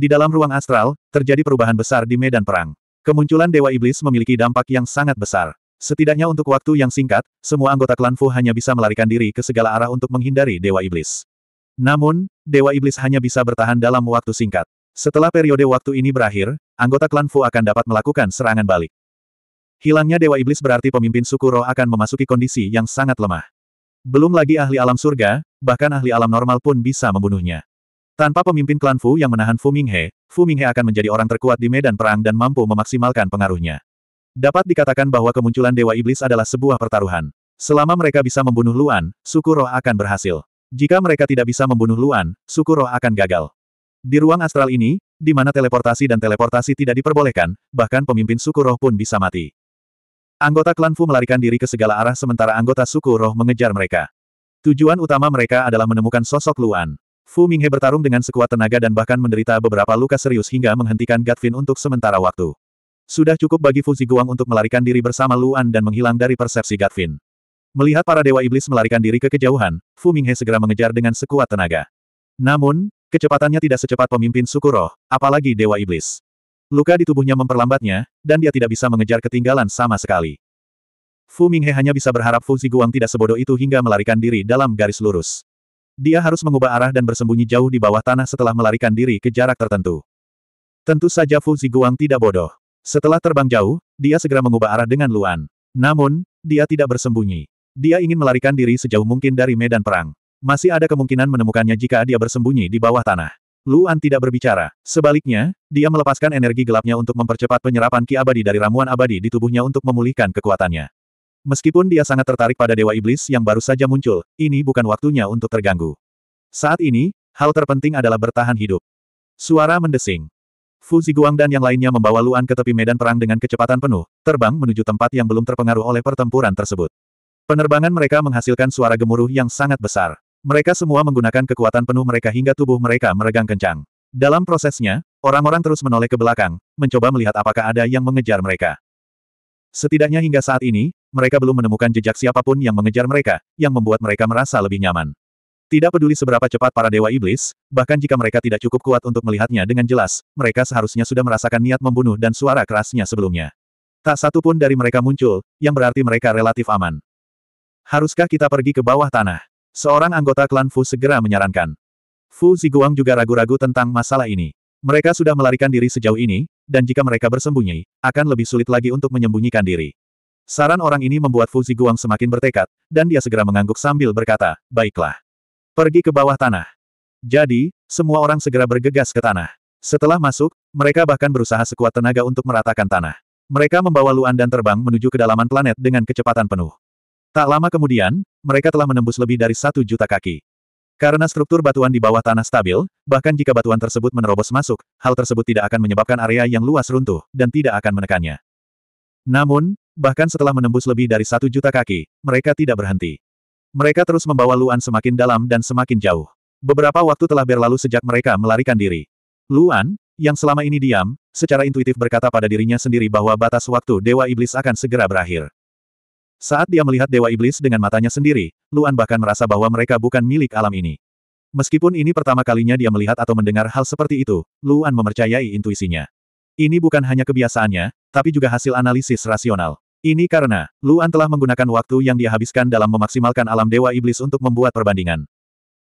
Di dalam ruang astral, terjadi perubahan besar di medan perang. Kemunculan Dewa Iblis memiliki dampak yang sangat besar. Setidaknya untuk waktu yang singkat, semua anggota klan Fu hanya bisa melarikan diri ke segala arah untuk menghindari Dewa Iblis. Namun, Dewa Iblis hanya bisa bertahan dalam waktu singkat. Setelah periode waktu ini berakhir, anggota klan Fu akan dapat melakukan serangan balik. Hilangnya Dewa Iblis berarti pemimpin suku roh akan memasuki kondisi yang sangat lemah. Belum lagi ahli alam surga, bahkan ahli alam normal pun bisa membunuhnya. Tanpa pemimpin klan Fu yang menahan Fu Minghe, Fu Minghe akan menjadi orang terkuat di medan perang dan mampu memaksimalkan pengaruhnya. Dapat dikatakan bahwa kemunculan Dewa Iblis adalah sebuah pertaruhan. Selama mereka bisa membunuh Luan, suku roh akan berhasil. Jika mereka tidak bisa membunuh Luan, suku roh akan gagal. Di ruang astral ini, di mana teleportasi dan teleportasi tidak diperbolehkan, bahkan pemimpin suku roh pun bisa mati. Anggota klan Fu melarikan diri ke segala arah sementara anggota suku roh mengejar mereka. Tujuan utama mereka adalah menemukan sosok Luan. Fu Minghe bertarung dengan sekuat tenaga dan bahkan menderita beberapa luka serius hingga menghentikan Gatvin untuk sementara waktu. Sudah cukup bagi Fu Ziguang untuk melarikan diri bersama Luan dan menghilang dari persepsi Gatvin. Melihat para dewa iblis melarikan diri ke kejauhan, Fu Minghe segera mengejar dengan sekuat tenaga. Namun, kecepatannya tidak secepat pemimpin suku apalagi dewa iblis. Luka di tubuhnya memperlambatnya, dan dia tidak bisa mengejar ketinggalan sama sekali. Fu Minghe hanya bisa berharap Fu Ziguang tidak sebodoh itu hingga melarikan diri dalam garis lurus. Dia harus mengubah arah dan bersembunyi jauh di bawah tanah setelah melarikan diri ke jarak tertentu. Tentu saja Fu Ziguang tidak bodoh. Setelah terbang jauh, dia segera mengubah arah dengan Luan. Namun, dia tidak bersembunyi. Dia ingin melarikan diri sejauh mungkin dari medan perang. Masih ada kemungkinan menemukannya jika dia bersembunyi di bawah tanah. Luan tidak berbicara. Sebaliknya, dia melepaskan energi gelapnya untuk mempercepat penyerapan ki abadi dari ramuan abadi di tubuhnya untuk memulihkan kekuatannya. Meskipun dia sangat tertarik pada Dewa Iblis yang baru saja muncul, ini bukan waktunya untuk terganggu. Saat ini, hal terpenting adalah bertahan hidup. Suara mendesing. Fu Ziguang dan yang lainnya membawa Luan ke tepi medan perang dengan kecepatan penuh, terbang menuju tempat yang belum terpengaruh oleh pertempuran tersebut. Penerbangan mereka menghasilkan suara gemuruh yang sangat besar. Mereka semua menggunakan kekuatan penuh mereka hingga tubuh mereka meregang kencang. Dalam prosesnya, orang-orang terus menoleh ke belakang, mencoba melihat apakah ada yang mengejar mereka. Setidaknya hingga saat ini, mereka belum menemukan jejak siapapun yang mengejar mereka, yang membuat mereka merasa lebih nyaman. Tidak peduli seberapa cepat para dewa iblis, bahkan jika mereka tidak cukup kuat untuk melihatnya dengan jelas, mereka seharusnya sudah merasakan niat membunuh dan suara kerasnya sebelumnya. Tak satu pun dari mereka muncul, yang berarti mereka relatif aman. Haruskah kita pergi ke bawah tanah? Seorang anggota klan Fu segera menyarankan. Fu Ziguang juga ragu-ragu tentang masalah ini. Mereka sudah melarikan diri sejauh ini, dan jika mereka bersembunyi, akan lebih sulit lagi untuk menyembunyikan diri. Saran orang ini membuat Fuzi Guang semakin bertekad, dan dia segera mengangguk sambil berkata, baiklah. Pergi ke bawah tanah. Jadi, semua orang segera bergegas ke tanah. Setelah masuk, mereka bahkan berusaha sekuat tenaga untuk meratakan tanah. Mereka membawa Luan dan terbang menuju kedalaman planet dengan kecepatan penuh. Tak lama kemudian, mereka telah menembus lebih dari satu juta kaki. Karena struktur batuan di bawah tanah stabil, bahkan jika batuan tersebut menerobos masuk, hal tersebut tidak akan menyebabkan area yang luas runtuh, dan tidak akan menekannya. Namun, Bahkan setelah menembus lebih dari satu juta kaki, mereka tidak berhenti. Mereka terus membawa Luan semakin dalam dan semakin jauh. Beberapa waktu telah berlalu sejak mereka melarikan diri. Luan, yang selama ini diam, secara intuitif berkata pada dirinya sendiri bahwa batas waktu Dewa Iblis akan segera berakhir. Saat dia melihat Dewa Iblis dengan matanya sendiri, Luan bahkan merasa bahwa mereka bukan milik alam ini. Meskipun ini pertama kalinya dia melihat atau mendengar hal seperti itu, Luan memercayai intuisinya. Ini bukan hanya kebiasaannya, tapi juga hasil analisis rasional. Ini karena, Luan telah menggunakan waktu yang dia habiskan dalam memaksimalkan alam Dewa Iblis untuk membuat perbandingan.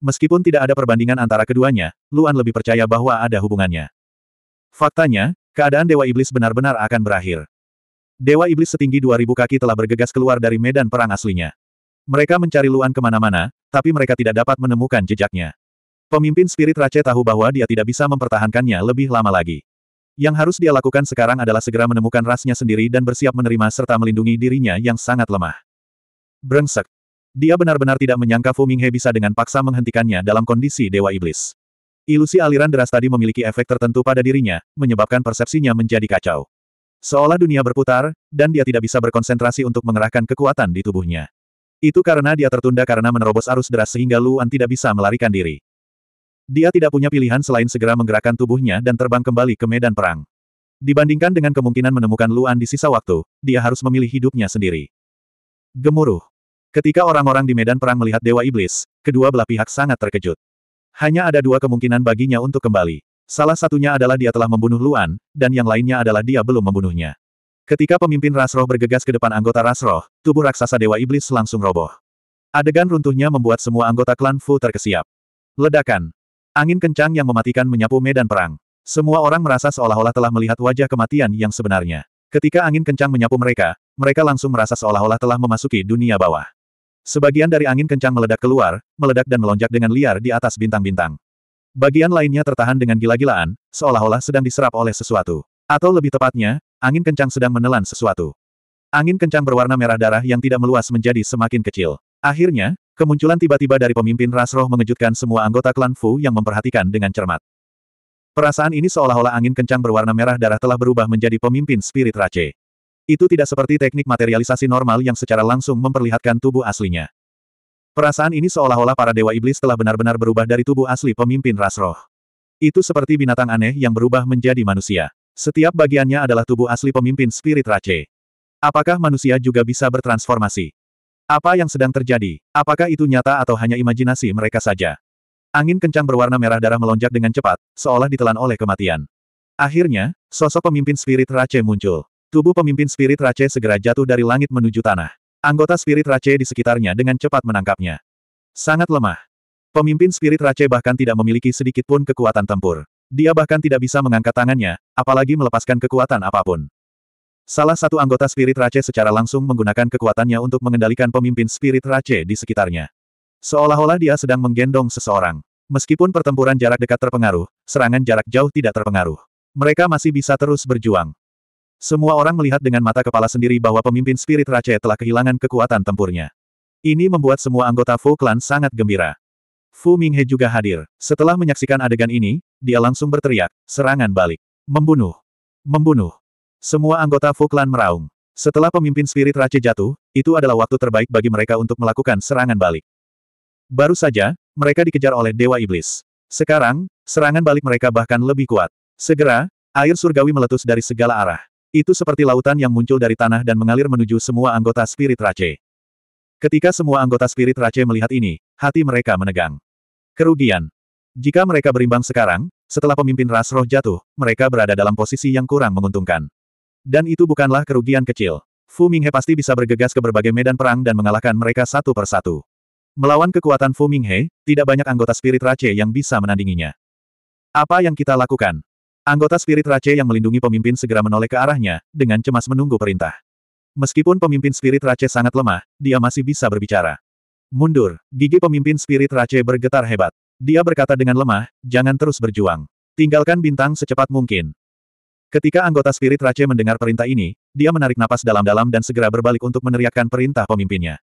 Meskipun tidak ada perbandingan antara keduanya, Luan lebih percaya bahwa ada hubungannya. Faktanya, keadaan Dewa Iblis benar-benar akan berakhir. Dewa Iblis setinggi 2000 kaki telah bergegas keluar dari medan perang aslinya. Mereka mencari Luan kemana-mana, tapi mereka tidak dapat menemukan jejaknya. Pemimpin Spirit Rache tahu bahwa dia tidak bisa mempertahankannya lebih lama lagi. Yang harus dia lakukan sekarang adalah segera menemukan rasnya sendiri dan bersiap menerima serta melindungi dirinya yang sangat lemah. Brengsek. Dia benar-benar tidak menyangka Fu Minghe bisa dengan paksa menghentikannya dalam kondisi Dewa Iblis. Ilusi aliran deras tadi memiliki efek tertentu pada dirinya, menyebabkan persepsinya menjadi kacau. Seolah dunia berputar, dan dia tidak bisa berkonsentrasi untuk mengerahkan kekuatan di tubuhnya. Itu karena dia tertunda karena menerobos arus deras sehingga Luan tidak bisa melarikan diri. Dia tidak punya pilihan selain segera menggerakkan tubuhnya dan terbang kembali ke medan perang. Dibandingkan dengan kemungkinan menemukan Luan di sisa waktu, dia harus memilih hidupnya sendiri. Gemuruh. Ketika orang-orang di medan perang melihat Dewa Iblis, kedua belah pihak sangat terkejut. Hanya ada dua kemungkinan baginya untuk kembali. Salah satunya adalah dia telah membunuh Luan, dan yang lainnya adalah dia belum membunuhnya. Ketika pemimpin Rasroh bergegas ke depan anggota Rasroh, tubuh raksasa Dewa Iblis langsung roboh. Adegan runtuhnya membuat semua anggota klan Fu terkesiap. Ledakan. Angin kencang yang mematikan menyapu medan perang. Semua orang merasa seolah-olah telah melihat wajah kematian yang sebenarnya. Ketika angin kencang menyapu mereka, mereka langsung merasa seolah-olah telah memasuki dunia bawah. Sebagian dari angin kencang meledak keluar, meledak dan melonjak dengan liar di atas bintang-bintang. Bagian lainnya tertahan dengan gila-gilaan, seolah-olah sedang diserap oleh sesuatu. Atau lebih tepatnya, angin kencang sedang menelan sesuatu. Angin kencang berwarna merah darah yang tidak meluas menjadi semakin kecil. Akhirnya, Kemunculan tiba-tiba dari pemimpin ras roh mengejutkan semua anggota klan Fu yang memperhatikan dengan cermat. Perasaan ini seolah-olah angin kencang berwarna merah darah telah berubah menjadi pemimpin spirit race. Itu tidak seperti teknik materialisasi normal yang secara langsung memperlihatkan tubuh aslinya. Perasaan ini seolah-olah para dewa iblis telah benar-benar berubah dari tubuh asli pemimpin ras roh. Itu seperti binatang aneh yang berubah menjadi manusia. Setiap bagiannya adalah tubuh asli pemimpin spirit race. Apakah manusia juga bisa bertransformasi? Apa yang sedang terjadi? Apakah itu nyata atau hanya imajinasi mereka saja? Angin kencang berwarna merah darah melonjak dengan cepat, seolah ditelan oleh kematian. Akhirnya, sosok pemimpin spirit Rache muncul. Tubuh pemimpin spirit Rache segera jatuh dari langit menuju tanah. Anggota spirit Rache di sekitarnya dengan cepat menangkapnya. Sangat lemah. Pemimpin spirit Rache bahkan tidak memiliki sedikit pun kekuatan tempur. Dia bahkan tidak bisa mengangkat tangannya, apalagi melepaskan kekuatan apapun. Salah satu anggota Spirit Race secara langsung menggunakan kekuatannya untuk mengendalikan pemimpin Spirit Race di sekitarnya. Seolah-olah dia sedang menggendong seseorang. Meskipun pertempuran jarak dekat terpengaruh, serangan jarak jauh tidak terpengaruh. Mereka masih bisa terus berjuang. Semua orang melihat dengan mata kepala sendiri bahwa pemimpin Spirit Race telah kehilangan kekuatan tempurnya. Ini membuat semua anggota Fu Clan sangat gembira. Fu Minghe juga hadir. Setelah menyaksikan adegan ini, dia langsung berteriak, serangan balik. Membunuh. Membunuh. Semua anggota Fu meraung. Setelah pemimpin spirit Rache jatuh, itu adalah waktu terbaik bagi mereka untuk melakukan serangan balik. Baru saja, mereka dikejar oleh Dewa Iblis. Sekarang, serangan balik mereka bahkan lebih kuat. Segera, air surgawi meletus dari segala arah. Itu seperti lautan yang muncul dari tanah dan mengalir menuju semua anggota spirit Rache. Ketika semua anggota spirit Rache melihat ini, hati mereka menegang. Kerugian. Jika mereka berimbang sekarang, setelah pemimpin ras roh jatuh, mereka berada dalam posisi yang kurang menguntungkan. Dan itu bukanlah kerugian kecil. Fu Minghe pasti bisa bergegas ke berbagai medan perang dan mengalahkan mereka satu persatu. Melawan kekuatan Fu Minghe, tidak banyak anggota spirit Rache yang bisa menandinginya. Apa yang kita lakukan? Anggota spirit Rache yang melindungi pemimpin segera menoleh ke arahnya, dengan cemas menunggu perintah. Meskipun pemimpin spirit Rache sangat lemah, dia masih bisa berbicara. Mundur, gigi pemimpin spirit Rache bergetar hebat. Dia berkata dengan lemah, jangan terus berjuang. Tinggalkan bintang secepat mungkin. Ketika anggota spirit Rache mendengar perintah ini, dia menarik napas dalam-dalam dan segera berbalik untuk meneriakkan perintah pemimpinnya.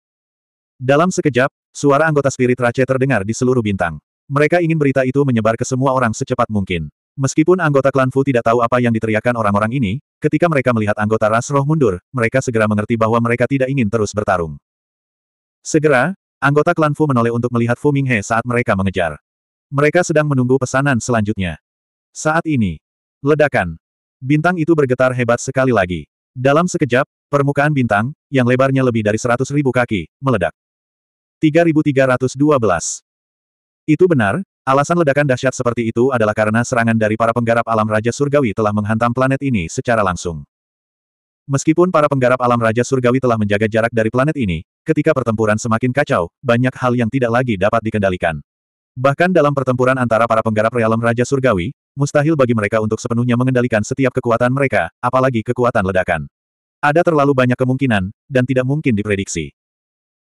Dalam sekejap, suara anggota spirit Rache terdengar di seluruh bintang. Mereka ingin berita itu menyebar ke semua orang secepat mungkin. Meskipun anggota klan Fu tidak tahu apa yang diteriakkan orang-orang ini, ketika mereka melihat anggota ras roh mundur, mereka segera mengerti bahwa mereka tidak ingin terus bertarung. Segera, anggota klan Fu menoleh untuk melihat Fu Minghe saat mereka mengejar. Mereka sedang menunggu pesanan selanjutnya. Saat ini, ledakan, Bintang itu bergetar hebat sekali lagi. Dalam sekejap, permukaan bintang, yang lebarnya lebih dari seratus ribu kaki, meledak. 3312. Itu benar, alasan ledakan dahsyat seperti itu adalah karena serangan dari para penggarap alam Raja Surgawi telah menghantam planet ini secara langsung. Meskipun para penggarap alam Raja Surgawi telah menjaga jarak dari planet ini, ketika pertempuran semakin kacau, banyak hal yang tidak lagi dapat dikendalikan. Bahkan dalam pertempuran antara para penggarap realem Raja Surgawi, mustahil bagi mereka untuk sepenuhnya mengendalikan setiap kekuatan mereka, apalagi kekuatan ledakan. Ada terlalu banyak kemungkinan, dan tidak mungkin diprediksi.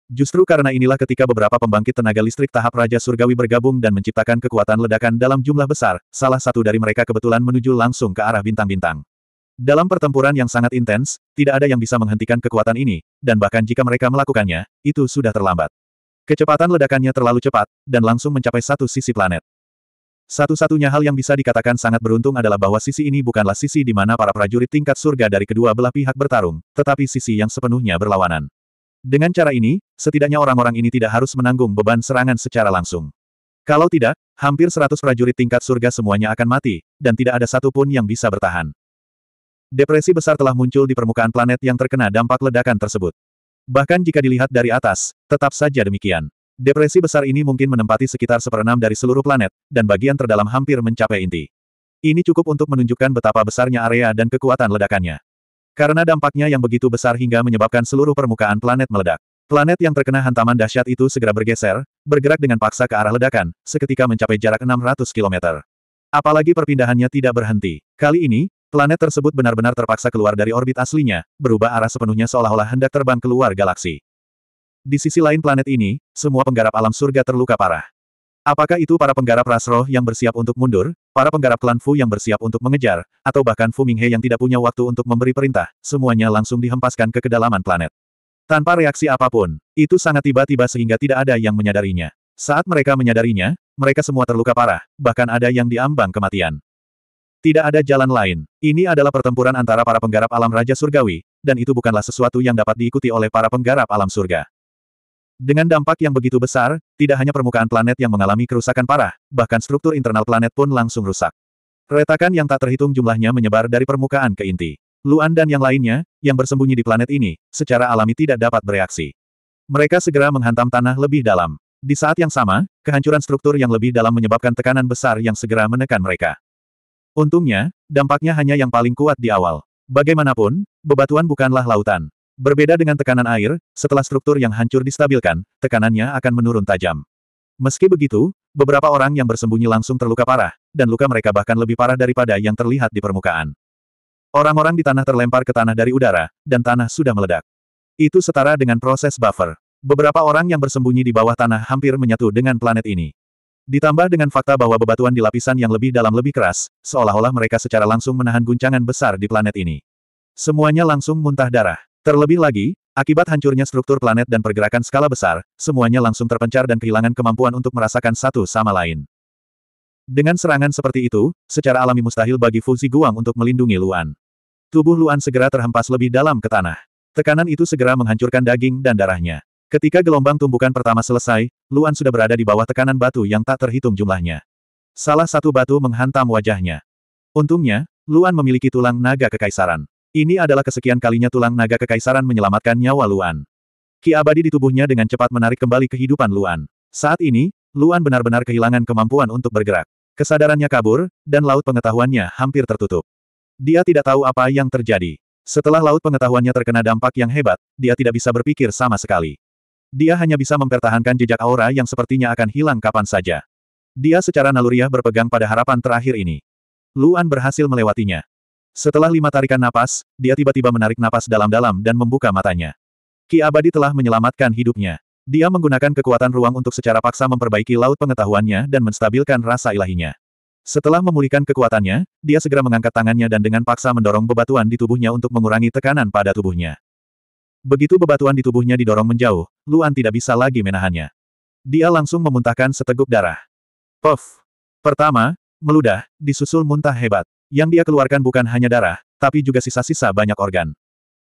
Justru karena inilah ketika beberapa pembangkit tenaga listrik tahap Raja Surgawi bergabung dan menciptakan kekuatan ledakan dalam jumlah besar, salah satu dari mereka kebetulan menuju langsung ke arah bintang-bintang. Dalam pertempuran yang sangat intens, tidak ada yang bisa menghentikan kekuatan ini, dan bahkan jika mereka melakukannya, itu sudah terlambat. Kecepatan ledakannya terlalu cepat, dan langsung mencapai satu sisi planet. Satu-satunya hal yang bisa dikatakan sangat beruntung adalah bahwa sisi ini bukanlah sisi di mana para prajurit tingkat surga dari kedua belah pihak bertarung, tetapi sisi yang sepenuhnya berlawanan. Dengan cara ini, setidaknya orang-orang ini tidak harus menanggung beban serangan secara langsung. Kalau tidak, hampir seratus prajurit tingkat surga semuanya akan mati, dan tidak ada satupun yang bisa bertahan. Depresi besar telah muncul di permukaan planet yang terkena dampak ledakan tersebut. Bahkan jika dilihat dari atas, tetap saja demikian. Depresi besar ini mungkin menempati sekitar seperenam dari seluruh planet, dan bagian terdalam hampir mencapai inti. Ini cukup untuk menunjukkan betapa besarnya area dan kekuatan ledakannya. Karena dampaknya yang begitu besar hingga menyebabkan seluruh permukaan planet meledak. Planet yang terkena hantaman dahsyat itu segera bergeser, bergerak dengan paksa ke arah ledakan, seketika mencapai jarak 600 km. Apalagi perpindahannya tidak berhenti. Kali ini, Planet tersebut benar-benar terpaksa keluar dari orbit aslinya, berubah arah sepenuhnya seolah-olah hendak terbang keluar galaksi. Di sisi lain planet ini, semua penggarap alam surga terluka parah. Apakah itu para penggarap ras roh yang bersiap untuk mundur, para penggarap klan Fu yang bersiap untuk mengejar, atau bahkan Fu Minghe yang tidak punya waktu untuk memberi perintah, semuanya langsung dihempaskan ke kedalaman planet. Tanpa reaksi apapun, itu sangat tiba-tiba sehingga tidak ada yang menyadarinya. Saat mereka menyadarinya, mereka semua terluka parah, bahkan ada yang diambang kematian. Tidak ada jalan lain. Ini adalah pertempuran antara para penggarap alam Raja Surgawi, dan itu bukanlah sesuatu yang dapat diikuti oleh para penggarap alam surga. Dengan dampak yang begitu besar, tidak hanya permukaan planet yang mengalami kerusakan parah, bahkan struktur internal planet pun langsung rusak. Retakan yang tak terhitung jumlahnya menyebar dari permukaan ke inti. Luan dan yang lainnya, yang bersembunyi di planet ini, secara alami tidak dapat bereaksi. Mereka segera menghantam tanah lebih dalam. Di saat yang sama, kehancuran struktur yang lebih dalam menyebabkan tekanan besar yang segera menekan mereka. Untungnya, dampaknya hanya yang paling kuat di awal. Bagaimanapun, bebatuan bukanlah lautan. Berbeda dengan tekanan air, setelah struktur yang hancur distabilkan, tekanannya akan menurun tajam. Meski begitu, beberapa orang yang bersembunyi langsung terluka parah, dan luka mereka bahkan lebih parah daripada yang terlihat di permukaan. Orang-orang di tanah terlempar ke tanah dari udara, dan tanah sudah meledak. Itu setara dengan proses buffer. Beberapa orang yang bersembunyi di bawah tanah hampir menyatu dengan planet ini. Ditambah dengan fakta bahwa bebatuan di lapisan yang lebih dalam lebih keras, seolah-olah mereka secara langsung menahan guncangan besar di planet ini. Semuanya langsung muntah darah. Terlebih lagi, akibat hancurnya struktur planet dan pergerakan skala besar, semuanya langsung terpencar dan kehilangan kemampuan untuk merasakan satu sama lain. Dengan serangan seperti itu, secara alami mustahil bagi Fuzi Guang untuk melindungi Luan. Tubuh Luan segera terhempas lebih dalam ke tanah. Tekanan itu segera menghancurkan daging dan darahnya. Ketika gelombang tumbukan pertama selesai, Luan sudah berada di bawah tekanan batu yang tak terhitung jumlahnya. Salah satu batu menghantam wajahnya. Untungnya, Luan memiliki tulang naga kekaisaran. Ini adalah kesekian kalinya tulang naga kekaisaran menyelamatkan nyawa Luan. Ki abadi di tubuhnya dengan cepat menarik kembali kehidupan Luan. Saat ini, Luan benar-benar kehilangan kemampuan untuk bergerak. Kesadarannya kabur, dan laut pengetahuannya hampir tertutup. Dia tidak tahu apa yang terjadi. Setelah laut pengetahuannya terkena dampak yang hebat, dia tidak bisa berpikir sama sekali. Dia hanya bisa mempertahankan jejak aura yang sepertinya akan hilang kapan saja. Dia secara naluriah berpegang pada harapan terakhir ini. Luan berhasil melewatinya. Setelah lima tarikan napas, dia tiba-tiba menarik napas dalam-dalam dan membuka matanya. Ki Abadi telah menyelamatkan hidupnya. Dia menggunakan kekuatan ruang untuk secara paksa memperbaiki laut pengetahuannya dan menstabilkan rasa ilahinya. Setelah memulihkan kekuatannya, dia segera mengangkat tangannya dan dengan paksa mendorong bebatuan di tubuhnya untuk mengurangi tekanan pada tubuhnya. Begitu bebatuan di tubuhnya didorong menjauh, Luan tidak bisa lagi menahannya. Dia langsung memuntahkan seteguk darah. Puff! Pertama, meludah, disusul muntah hebat. Yang dia keluarkan bukan hanya darah, tapi juga sisa-sisa banyak organ.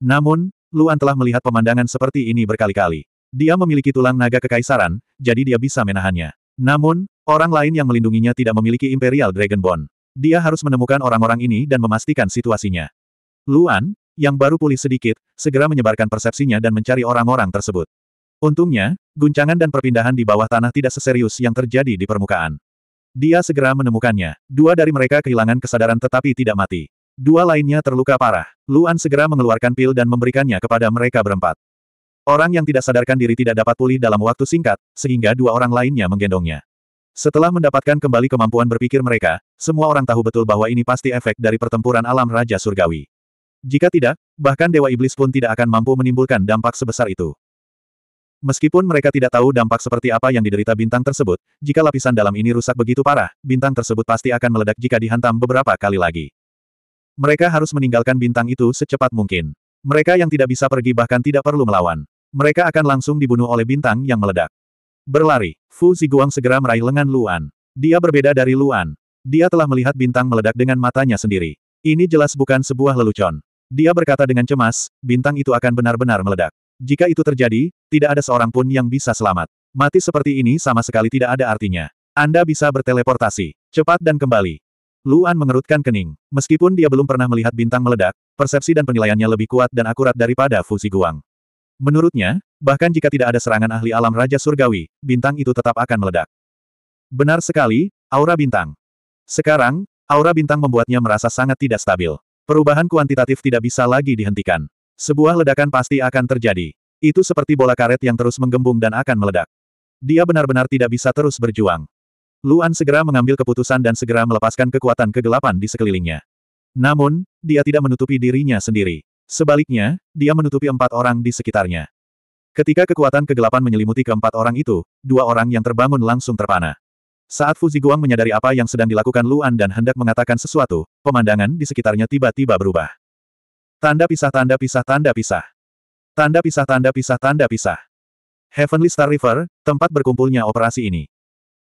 Namun, Luan telah melihat pemandangan seperti ini berkali-kali. Dia memiliki tulang naga kekaisaran, jadi dia bisa menahannya. Namun, orang lain yang melindunginya tidak memiliki Imperial Dragon Dia harus menemukan orang-orang ini dan memastikan situasinya. Luan, yang baru pulih sedikit, segera menyebarkan persepsinya dan mencari orang-orang tersebut. Untungnya, guncangan dan perpindahan di bawah tanah tidak seserius yang terjadi di permukaan. Dia segera menemukannya. Dua dari mereka kehilangan kesadaran tetapi tidak mati. Dua lainnya terluka parah. Luan segera mengeluarkan pil dan memberikannya kepada mereka berempat. Orang yang tidak sadarkan diri tidak dapat pulih dalam waktu singkat, sehingga dua orang lainnya menggendongnya. Setelah mendapatkan kembali kemampuan berpikir mereka, semua orang tahu betul bahwa ini pasti efek dari pertempuran alam Raja Surgawi. Jika tidak, bahkan Dewa Iblis pun tidak akan mampu menimbulkan dampak sebesar itu. Meskipun mereka tidak tahu dampak seperti apa yang diderita bintang tersebut, jika lapisan dalam ini rusak begitu parah, bintang tersebut pasti akan meledak jika dihantam beberapa kali lagi. Mereka harus meninggalkan bintang itu secepat mungkin. Mereka yang tidak bisa pergi bahkan tidak perlu melawan. Mereka akan langsung dibunuh oleh bintang yang meledak. Berlari, Fu Ziguang segera meraih lengan Luan. Dia berbeda dari Luan. Dia telah melihat bintang meledak dengan matanya sendiri. Ini jelas bukan sebuah lelucon. Dia berkata dengan cemas, bintang itu akan benar-benar meledak. Jika itu terjadi, tidak ada seorang pun yang bisa selamat. Mati seperti ini sama sekali tidak ada artinya. Anda bisa berteleportasi, cepat dan kembali. Luan mengerutkan kening. Meskipun dia belum pernah melihat bintang meledak, persepsi dan penilaiannya lebih kuat dan akurat daripada Fusi Guang. Menurutnya, bahkan jika tidak ada serangan ahli alam Raja Surgawi, bintang itu tetap akan meledak. Benar sekali, aura bintang. Sekarang, aura bintang membuatnya merasa sangat tidak stabil. Perubahan kuantitatif tidak bisa lagi dihentikan. Sebuah ledakan pasti akan terjadi. Itu seperti bola karet yang terus menggembung dan akan meledak. Dia benar-benar tidak bisa terus berjuang. Luan segera mengambil keputusan dan segera melepaskan kekuatan kegelapan di sekelilingnya. Namun, dia tidak menutupi dirinya sendiri. Sebaliknya, dia menutupi empat orang di sekitarnya. Ketika kekuatan kegelapan menyelimuti keempat orang itu, dua orang yang terbangun langsung terpana. Saat Fu Ziguang menyadari apa yang sedang dilakukan Luan dan hendak mengatakan sesuatu, pemandangan di sekitarnya tiba-tiba berubah. Tanda pisah tanda pisah tanda pisah. Tanda pisah tanda pisah tanda pisah. Heavenly Star River, tempat berkumpulnya operasi ini.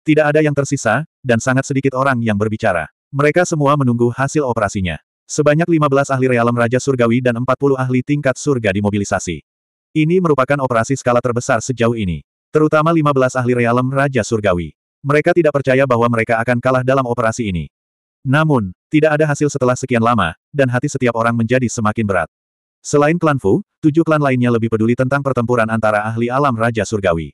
Tidak ada yang tersisa, dan sangat sedikit orang yang berbicara. Mereka semua menunggu hasil operasinya. Sebanyak 15 ahli realem Raja Surgawi dan 40 ahli tingkat surga dimobilisasi. Ini merupakan operasi skala terbesar sejauh ini. Terutama 15 ahli realem Raja Surgawi. Mereka tidak percaya bahwa mereka akan kalah dalam operasi ini. Namun, tidak ada hasil setelah sekian lama, dan hati setiap orang menjadi semakin berat. Selain klan Fu, tujuh klan lainnya lebih peduli tentang pertempuran antara ahli alam Raja Surgawi.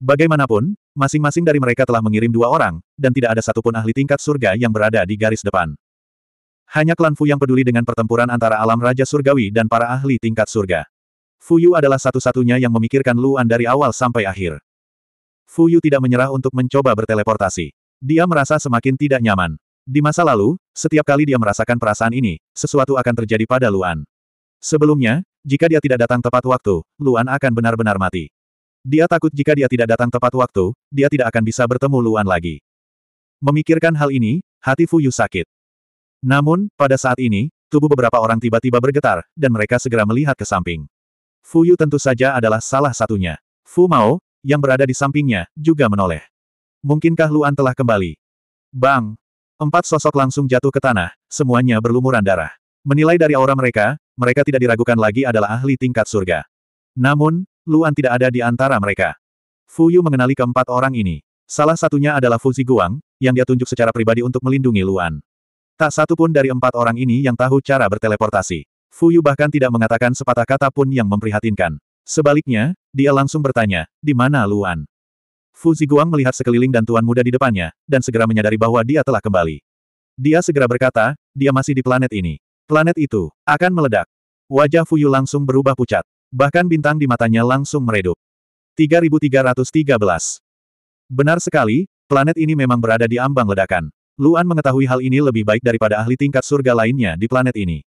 Bagaimanapun, masing-masing dari mereka telah mengirim dua orang, dan tidak ada satupun ahli tingkat surga yang berada di garis depan. Hanya klan Fu yang peduli dengan pertempuran antara alam Raja Surgawi dan para ahli tingkat surga. Fuyu adalah satu-satunya yang memikirkan Luan dari awal sampai akhir. Fu Yu tidak menyerah untuk mencoba berteleportasi. Dia merasa semakin tidak nyaman. Di masa lalu, setiap kali dia merasakan perasaan ini, sesuatu akan terjadi pada Luan. Sebelumnya, jika dia tidak datang tepat waktu, Luan akan benar-benar mati. Dia takut jika dia tidak datang tepat waktu, dia tidak akan bisa bertemu Luan lagi. Memikirkan hal ini, hati Fu Yu sakit. Namun, pada saat ini, tubuh beberapa orang tiba-tiba bergetar, dan mereka segera melihat ke samping. Fu Yu tentu saja adalah salah satunya. Fu Mao, yang berada di sampingnya, juga menoleh. Mungkinkah Luan telah kembali? Bang! Empat sosok langsung jatuh ke tanah, semuanya berlumuran darah. Menilai dari aura mereka, mereka tidak diragukan lagi adalah ahli tingkat surga. Namun, Luan tidak ada di antara mereka. Fu Yu mengenali keempat orang ini. Salah satunya adalah Fuzi Guang, yang dia tunjuk secara pribadi untuk melindungi Luan. Tak satu pun dari empat orang ini yang tahu cara berteleportasi. Fu Yu bahkan tidak mengatakan sepatah kata pun yang memprihatinkan. Sebaliknya, dia langsung bertanya, di mana Luan? Fu Ziguang melihat sekeliling dan tuan muda di depannya, dan segera menyadari bahwa dia telah kembali. Dia segera berkata, dia masih di planet ini. Planet itu, akan meledak. Wajah Fu Yu langsung berubah pucat. Bahkan bintang di matanya langsung meredup. 3313 Benar sekali, planet ini memang berada di ambang ledakan. Luan mengetahui hal ini lebih baik daripada ahli tingkat surga lainnya di planet ini.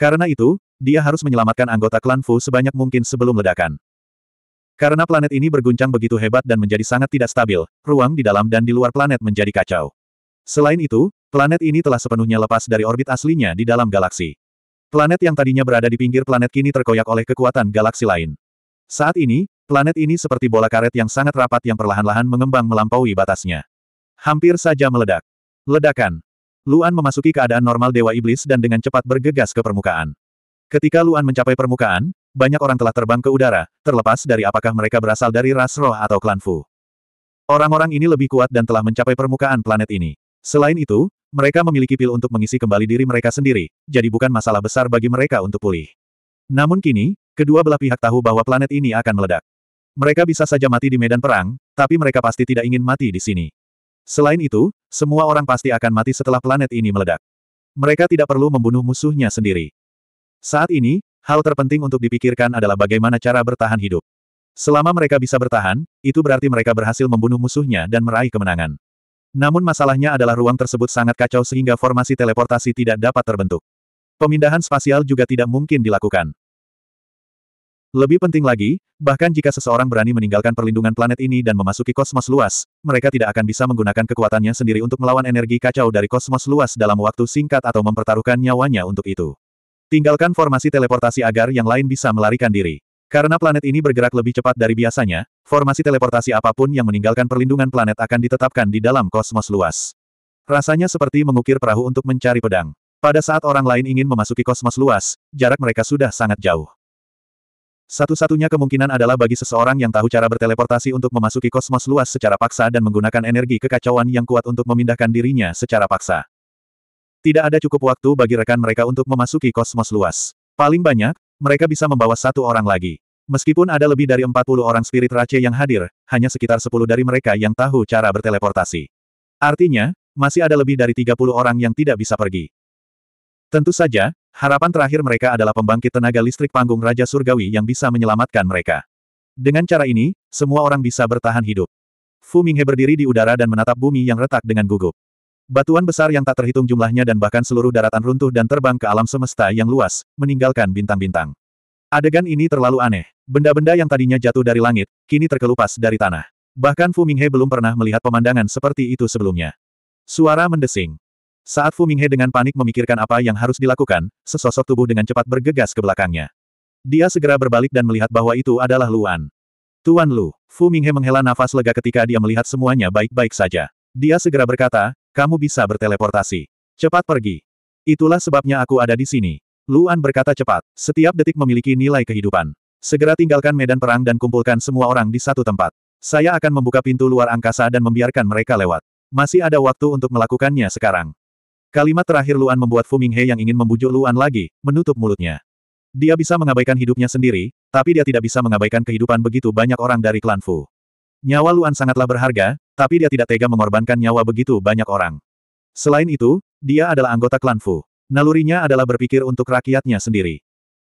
Karena itu, dia harus menyelamatkan anggota klan Fu sebanyak mungkin sebelum ledakan. Karena planet ini berguncang begitu hebat dan menjadi sangat tidak stabil, ruang di dalam dan di luar planet menjadi kacau. Selain itu, planet ini telah sepenuhnya lepas dari orbit aslinya di dalam galaksi. Planet yang tadinya berada di pinggir planet kini terkoyak oleh kekuatan galaksi lain. Saat ini, planet ini seperti bola karet yang sangat rapat yang perlahan-lahan mengembang melampaui batasnya. Hampir saja meledak. Ledakan. Luan memasuki keadaan normal Dewa Iblis dan dengan cepat bergegas ke permukaan. Ketika Luan mencapai permukaan, banyak orang telah terbang ke udara, terlepas dari apakah mereka berasal dari ras roh atau klan Fu. Orang-orang ini lebih kuat dan telah mencapai permukaan planet ini. Selain itu, mereka memiliki pil untuk mengisi kembali diri mereka sendiri, jadi bukan masalah besar bagi mereka untuk pulih. Namun kini, kedua belah pihak tahu bahwa planet ini akan meledak. Mereka bisa saja mati di medan perang, tapi mereka pasti tidak ingin mati di sini. Selain itu, semua orang pasti akan mati setelah planet ini meledak. Mereka tidak perlu membunuh musuhnya sendiri. Saat ini, hal terpenting untuk dipikirkan adalah bagaimana cara bertahan hidup. Selama mereka bisa bertahan, itu berarti mereka berhasil membunuh musuhnya dan meraih kemenangan. Namun masalahnya adalah ruang tersebut sangat kacau sehingga formasi teleportasi tidak dapat terbentuk. Pemindahan spasial juga tidak mungkin dilakukan. Lebih penting lagi, bahkan jika seseorang berani meninggalkan perlindungan planet ini dan memasuki kosmos luas, mereka tidak akan bisa menggunakan kekuatannya sendiri untuk melawan energi kacau dari kosmos luas dalam waktu singkat atau mempertaruhkan nyawanya untuk itu. Tinggalkan formasi teleportasi agar yang lain bisa melarikan diri. Karena planet ini bergerak lebih cepat dari biasanya, formasi teleportasi apapun yang meninggalkan perlindungan planet akan ditetapkan di dalam kosmos luas. Rasanya seperti mengukir perahu untuk mencari pedang. Pada saat orang lain ingin memasuki kosmos luas, jarak mereka sudah sangat jauh. Satu-satunya kemungkinan adalah bagi seseorang yang tahu cara berteleportasi untuk memasuki kosmos luas secara paksa dan menggunakan energi kekacauan yang kuat untuk memindahkan dirinya secara paksa. Tidak ada cukup waktu bagi rekan mereka untuk memasuki kosmos luas. Paling banyak, mereka bisa membawa satu orang lagi. Meskipun ada lebih dari 40 orang spirit race yang hadir, hanya sekitar 10 dari mereka yang tahu cara berteleportasi. Artinya, masih ada lebih dari 30 orang yang tidak bisa pergi. Tentu saja, harapan terakhir mereka adalah pembangkit tenaga listrik panggung Raja Surgawi yang bisa menyelamatkan mereka. Dengan cara ini, semua orang bisa bertahan hidup. Fu Minghe berdiri di udara dan menatap bumi yang retak dengan gugup. Batuan besar yang tak terhitung jumlahnya dan bahkan seluruh daratan runtuh dan terbang ke alam semesta yang luas, meninggalkan bintang-bintang. Adegan ini terlalu aneh. Benda-benda yang tadinya jatuh dari langit, kini terkelupas dari tanah. Bahkan Fu Minghe belum pernah melihat pemandangan seperti itu sebelumnya. Suara mendesing. Saat Fu Minghe dengan panik memikirkan apa yang harus dilakukan, sesosok tubuh dengan cepat bergegas ke belakangnya. Dia segera berbalik dan melihat bahwa itu adalah Luan. Tuan Lu, Fu Minghe menghela nafas lega ketika dia melihat semuanya baik-baik saja. Dia segera berkata, kamu bisa berteleportasi. Cepat pergi. Itulah sebabnya aku ada di sini. Luan berkata cepat. Setiap detik memiliki nilai kehidupan. Segera tinggalkan medan perang dan kumpulkan semua orang di satu tempat. Saya akan membuka pintu luar angkasa dan membiarkan mereka lewat. Masih ada waktu untuk melakukannya sekarang. Kalimat terakhir Luan membuat Fu Minghe yang ingin membujuk Luan lagi, menutup mulutnya. Dia bisa mengabaikan hidupnya sendiri, tapi dia tidak bisa mengabaikan kehidupan begitu banyak orang dari klan Fu. Nyawa Luan sangatlah berharga, tapi dia tidak tega mengorbankan nyawa begitu banyak orang. Selain itu, dia adalah anggota klan Fu. Nalurinya adalah berpikir untuk rakyatnya sendiri.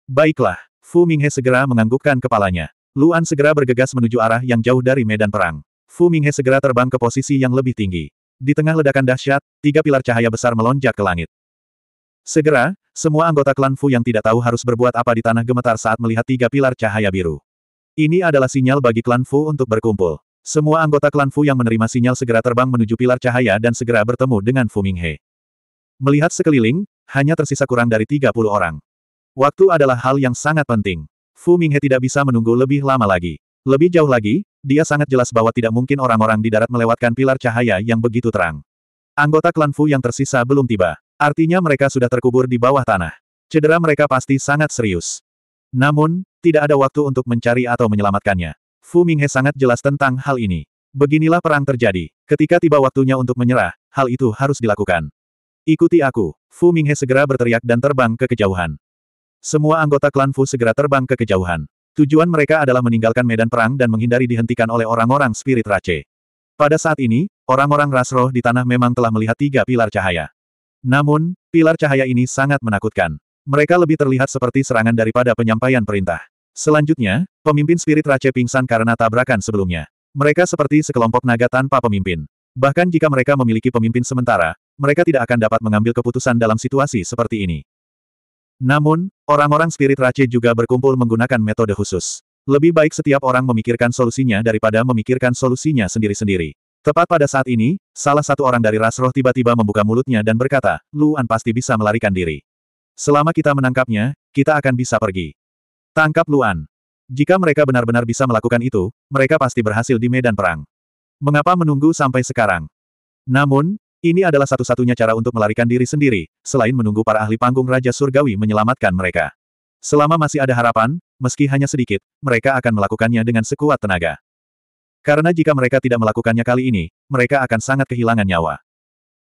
Baiklah, Fu Minghe segera menganggukkan kepalanya. Luan segera bergegas menuju arah yang jauh dari medan perang. Fu Minghe segera terbang ke posisi yang lebih tinggi. Di tengah ledakan dahsyat, tiga pilar cahaya besar melonjak ke langit. Segera, semua anggota klan Fu yang tidak tahu harus berbuat apa di tanah gemetar saat melihat tiga pilar cahaya biru. Ini adalah sinyal bagi klan Fu untuk berkumpul. Semua anggota klan Fu yang menerima sinyal segera terbang menuju pilar cahaya dan segera bertemu dengan Fu Minghe. Melihat sekeliling, hanya tersisa kurang dari 30 orang. Waktu adalah hal yang sangat penting. Fu Minghe tidak bisa menunggu lebih lama lagi. Lebih jauh lagi, dia sangat jelas bahwa tidak mungkin orang-orang di darat melewatkan pilar cahaya yang begitu terang. Anggota klan Fu yang tersisa belum tiba. Artinya mereka sudah terkubur di bawah tanah. Cedera mereka pasti sangat serius. Namun, tidak ada waktu untuk mencari atau menyelamatkannya. Fu Minghe sangat jelas tentang hal ini. Beginilah perang terjadi. Ketika tiba waktunya untuk menyerah, hal itu harus dilakukan. Ikuti aku. Fu Minghe segera berteriak dan terbang ke kejauhan. Semua anggota klan Fu segera terbang ke kejauhan. Tujuan mereka adalah meninggalkan medan perang dan menghindari dihentikan oleh orang-orang spirit race. Pada saat ini, orang-orang ras roh di tanah memang telah melihat tiga pilar cahaya. Namun, pilar cahaya ini sangat menakutkan. Mereka lebih terlihat seperti serangan daripada penyampaian perintah. Selanjutnya, pemimpin spirit Rache pingsan karena tabrakan sebelumnya. Mereka seperti sekelompok naga tanpa pemimpin. Bahkan jika mereka memiliki pemimpin sementara, mereka tidak akan dapat mengambil keputusan dalam situasi seperti ini. Namun, orang-orang spirit Rache juga berkumpul menggunakan metode khusus. Lebih baik setiap orang memikirkan solusinya daripada memikirkan solusinya sendiri-sendiri. Tepat pada saat ini, salah satu orang dari ras roh tiba-tiba membuka mulutnya dan berkata, Luan pasti bisa melarikan diri. Selama kita menangkapnya, kita akan bisa pergi. Tangkap Luan. Jika mereka benar-benar bisa melakukan itu, mereka pasti berhasil di medan perang. Mengapa menunggu sampai sekarang? Namun, ini adalah satu-satunya cara untuk melarikan diri sendiri, selain menunggu para ahli panggung Raja Surgawi menyelamatkan mereka. Selama masih ada harapan, meski hanya sedikit, mereka akan melakukannya dengan sekuat tenaga. Karena jika mereka tidak melakukannya kali ini, mereka akan sangat kehilangan nyawa.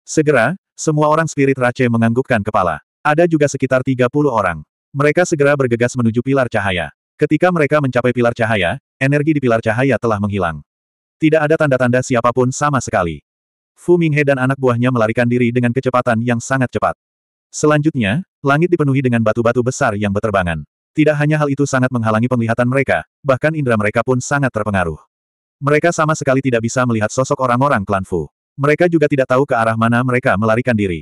Segera, semua orang spirit Rache menganggukkan kepala. Ada juga sekitar 30 orang. Mereka segera bergegas menuju pilar cahaya. Ketika mereka mencapai pilar cahaya, energi di pilar cahaya telah menghilang. Tidak ada tanda-tanda siapapun sama sekali. Fu Minghe dan anak buahnya melarikan diri dengan kecepatan yang sangat cepat. Selanjutnya, langit dipenuhi dengan batu-batu besar yang berterbangan. Tidak hanya hal itu sangat menghalangi penglihatan mereka, bahkan indera mereka pun sangat terpengaruh. Mereka sama sekali tidak bisa melihat sosok orang-orang klan Fu. Mereka juga tidak tahu ke arah mana mereka melarikan diri.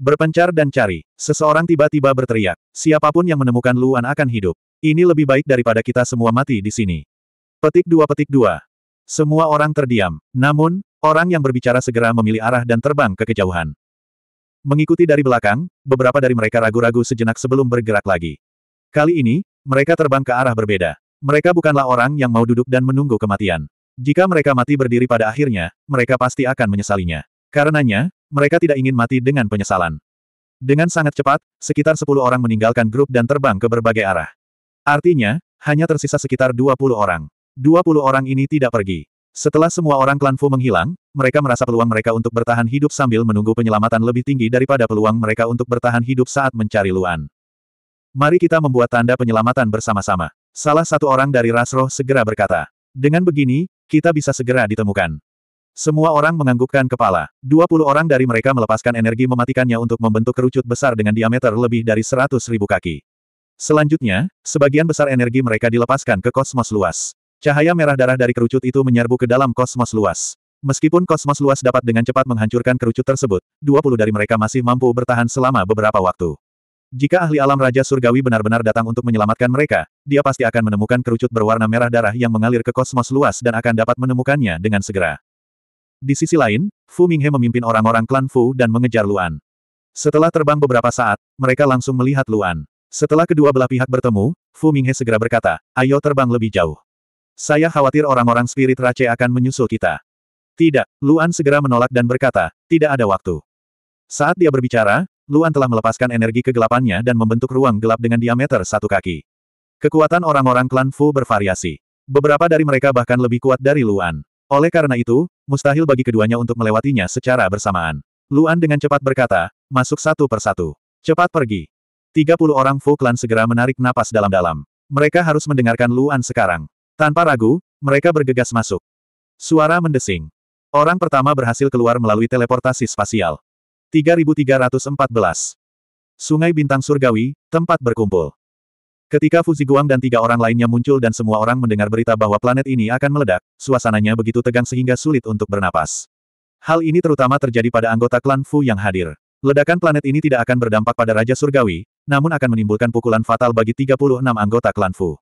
Berpencar dan cari. Seseorang tiba-tiba berteriak. Siapapun yang menemukan Luan akan hidup. Ini lebih baik daripada kita semua mati di sini. Petik dua petik dua. Semua orang terdiam. Namun, orang yang berbicara segera memilih arah dan terbang ke kejauhan. Mengikuti dari belakang, beberapa dari mereka ragu-ragu sejenak sebelum bergerak lagi. Kali ini, mereka terbang ke arah berbeda. Mereka bukanlah orang yang mau duduk dan menunggu kematian. Jika mereka mati berdiri pada akhirnya, mereka pasti akan menyesalinya. Karenanya, mereka tidak ingin mati dengan penyesalan. Dengan sangat cepat, sekitar 10 orang meninggalkan grup dan terbang ke berbagai arah. Artinya, hanya tersisa sekitar 20 orang. 20 orang ini tidak pergi. Setelah semua orang klan Fu menghilang, mereka merasa peluang mereka untuk bertahan hidup sambil menunggu penyelamatan lebih tinggi daripada peluang mereka untuk bertahan hidup saat mencari Luan. Mari kita membuat tanda penyelamatan bersama-sama. Salah satu orang dari Rasroh segera berkata. Dengan begini, kita bisa segera ditemukan. Semua orang menganggukkan kepala. 20 orang dari mereka melepaskan energi mematikannya untuk membentuk kerucut besar dengan diameter lebih dari 100 ribu kaki. Selanjutnya, sebagian besar energi mereka dilepaskan ke kosmos luas. Cahaya merah darah dari kerucut itu menyerbu ke dalam kosmos luas. Meskipun kosmos luas dapat dengan cepat menghancurkan kerucut tersebut, 20 dari mereka masih mampu bertahan selama beberapa waktu. Jika ahli alam Raja Surgawi benar-benar datang untuk menyelamatkan mereka, dia pasti akan menemukan kerucut berwarna merah darah yang mengalir ke kosmos luas dan akan dapat menemukannya dengan segera. Di sisi lain, Fu Minghe memimpin orang-orang klan Fu dan mengejar Luan. Setelah terbang beberapa saat, mereka langsung melihat Luan. Setelah kedua belah pihak bertemu, Fu Minghe segera berkata, ayo terbang lebih jauh. Saya khawatir orang-orang spirit race akan menyusul kita. Tidak, Luan segera menolak dan berkata, tidak ada waktu. Saat dia berbicara, Luan telah melepaskan energi kegelapannya dan membentuk ruang gelap dengan diameter satu kaki. Kekuatan orang-orang klan Fu bervariasi. Beberapa dari mereka bahkan lebih kuat dari Luan. Oleh karena itu, mustahil bagi keduanya untuk melewatinya secara bersamaan. Luan dengan cepat berkata, masuk satu persatu. Cepat pergi. 30 orang Fu Klan segera menarik napas dalam-dalam. Mereka harus mendengarkan Luan sekarang. Tanpa ragu, mereka bergegas masuk. Suara mendesing. Orang pertama berhasil keluar melalui teleportasi spasial. 3314. Sungai Bintang Surgawi, tempat berkumpul. Ketika Fuzi Guang dan tiga orang lainnya muncul dan semua orang mendengar berita bahwa planet ini akan meledak, suasananya begitu tegang sehingga sulit untuk bernapas. Hal ini terutama terjadi pada anggota klan Fu yang hadir. Ledakan planet ini tidak akan berdampak pada Raja Surgawi, namun akan menimbulkan pukulan fatal bagi 36 anggota klan Fu.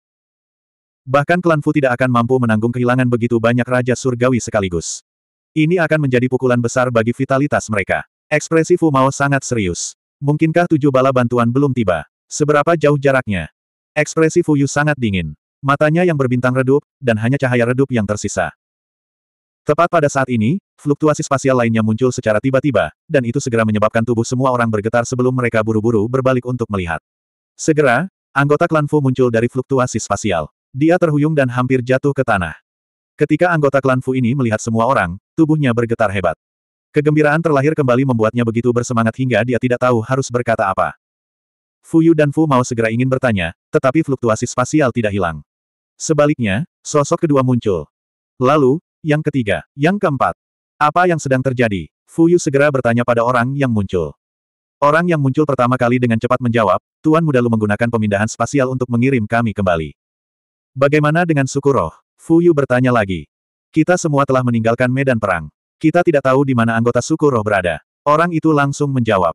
Bahkan klan Fu tidak akan mampu menanggung kehilangan begitu banyak Raja Surgawi sekaligus. Ini akan menjadi pukulan besar bagi vitalitas mereka. Ekspresi Fu Mao sangat serius. Mungkinkah tujuh bala bantuan belum tiba? Seberapa jauh jaraknya? Ekspresi Fuyu sangat dingin. Matanya yang berbintang redup, dan hanya cahaya redup yang tersisa. Tepat pada saat ini, fluktuasi spasial lainnya muncul secara tiba-tiba, dan itu segera menyebabkan tubuh semua orang bergetar sebelum mereka buru-buru berbalik untuk melihat. Segera, anggota klan Fu muncul dari fluktuasi spasial. Dia terhuyung dan hampir jatuh ke tanah. Ketika anggota klan Fu ini melihat semua orang, tubuhnya bergetar hebat. Kegembiraan terlahir kembali membuatnya begitu bersemangat hingga dia tidak tahu harus berkata apa. Fu Yu dan Fu Mao segera ingin bertanya, tetapi fluktuasi spasial tidak hilang. Sebaliknya, sosok kedua muncul. Lalu, yang ketiga, yang keempat. Apa yang sedang terjadi? Fu Yu segera bertanya pada orang yang muncul. Orang yang muncul pertama kali dengan cepat menjawab, Tuan Muda Lu menggunakan pemindahan spasial untuk mengirim kami kembali. Bagaimana dengan suku roh? Fu Yu bertanya lagi. Kita semua telah meninggalkan medan perang. Kita tidak tahu di mana anggota suku roh berada. Orang itu langsung menjawab.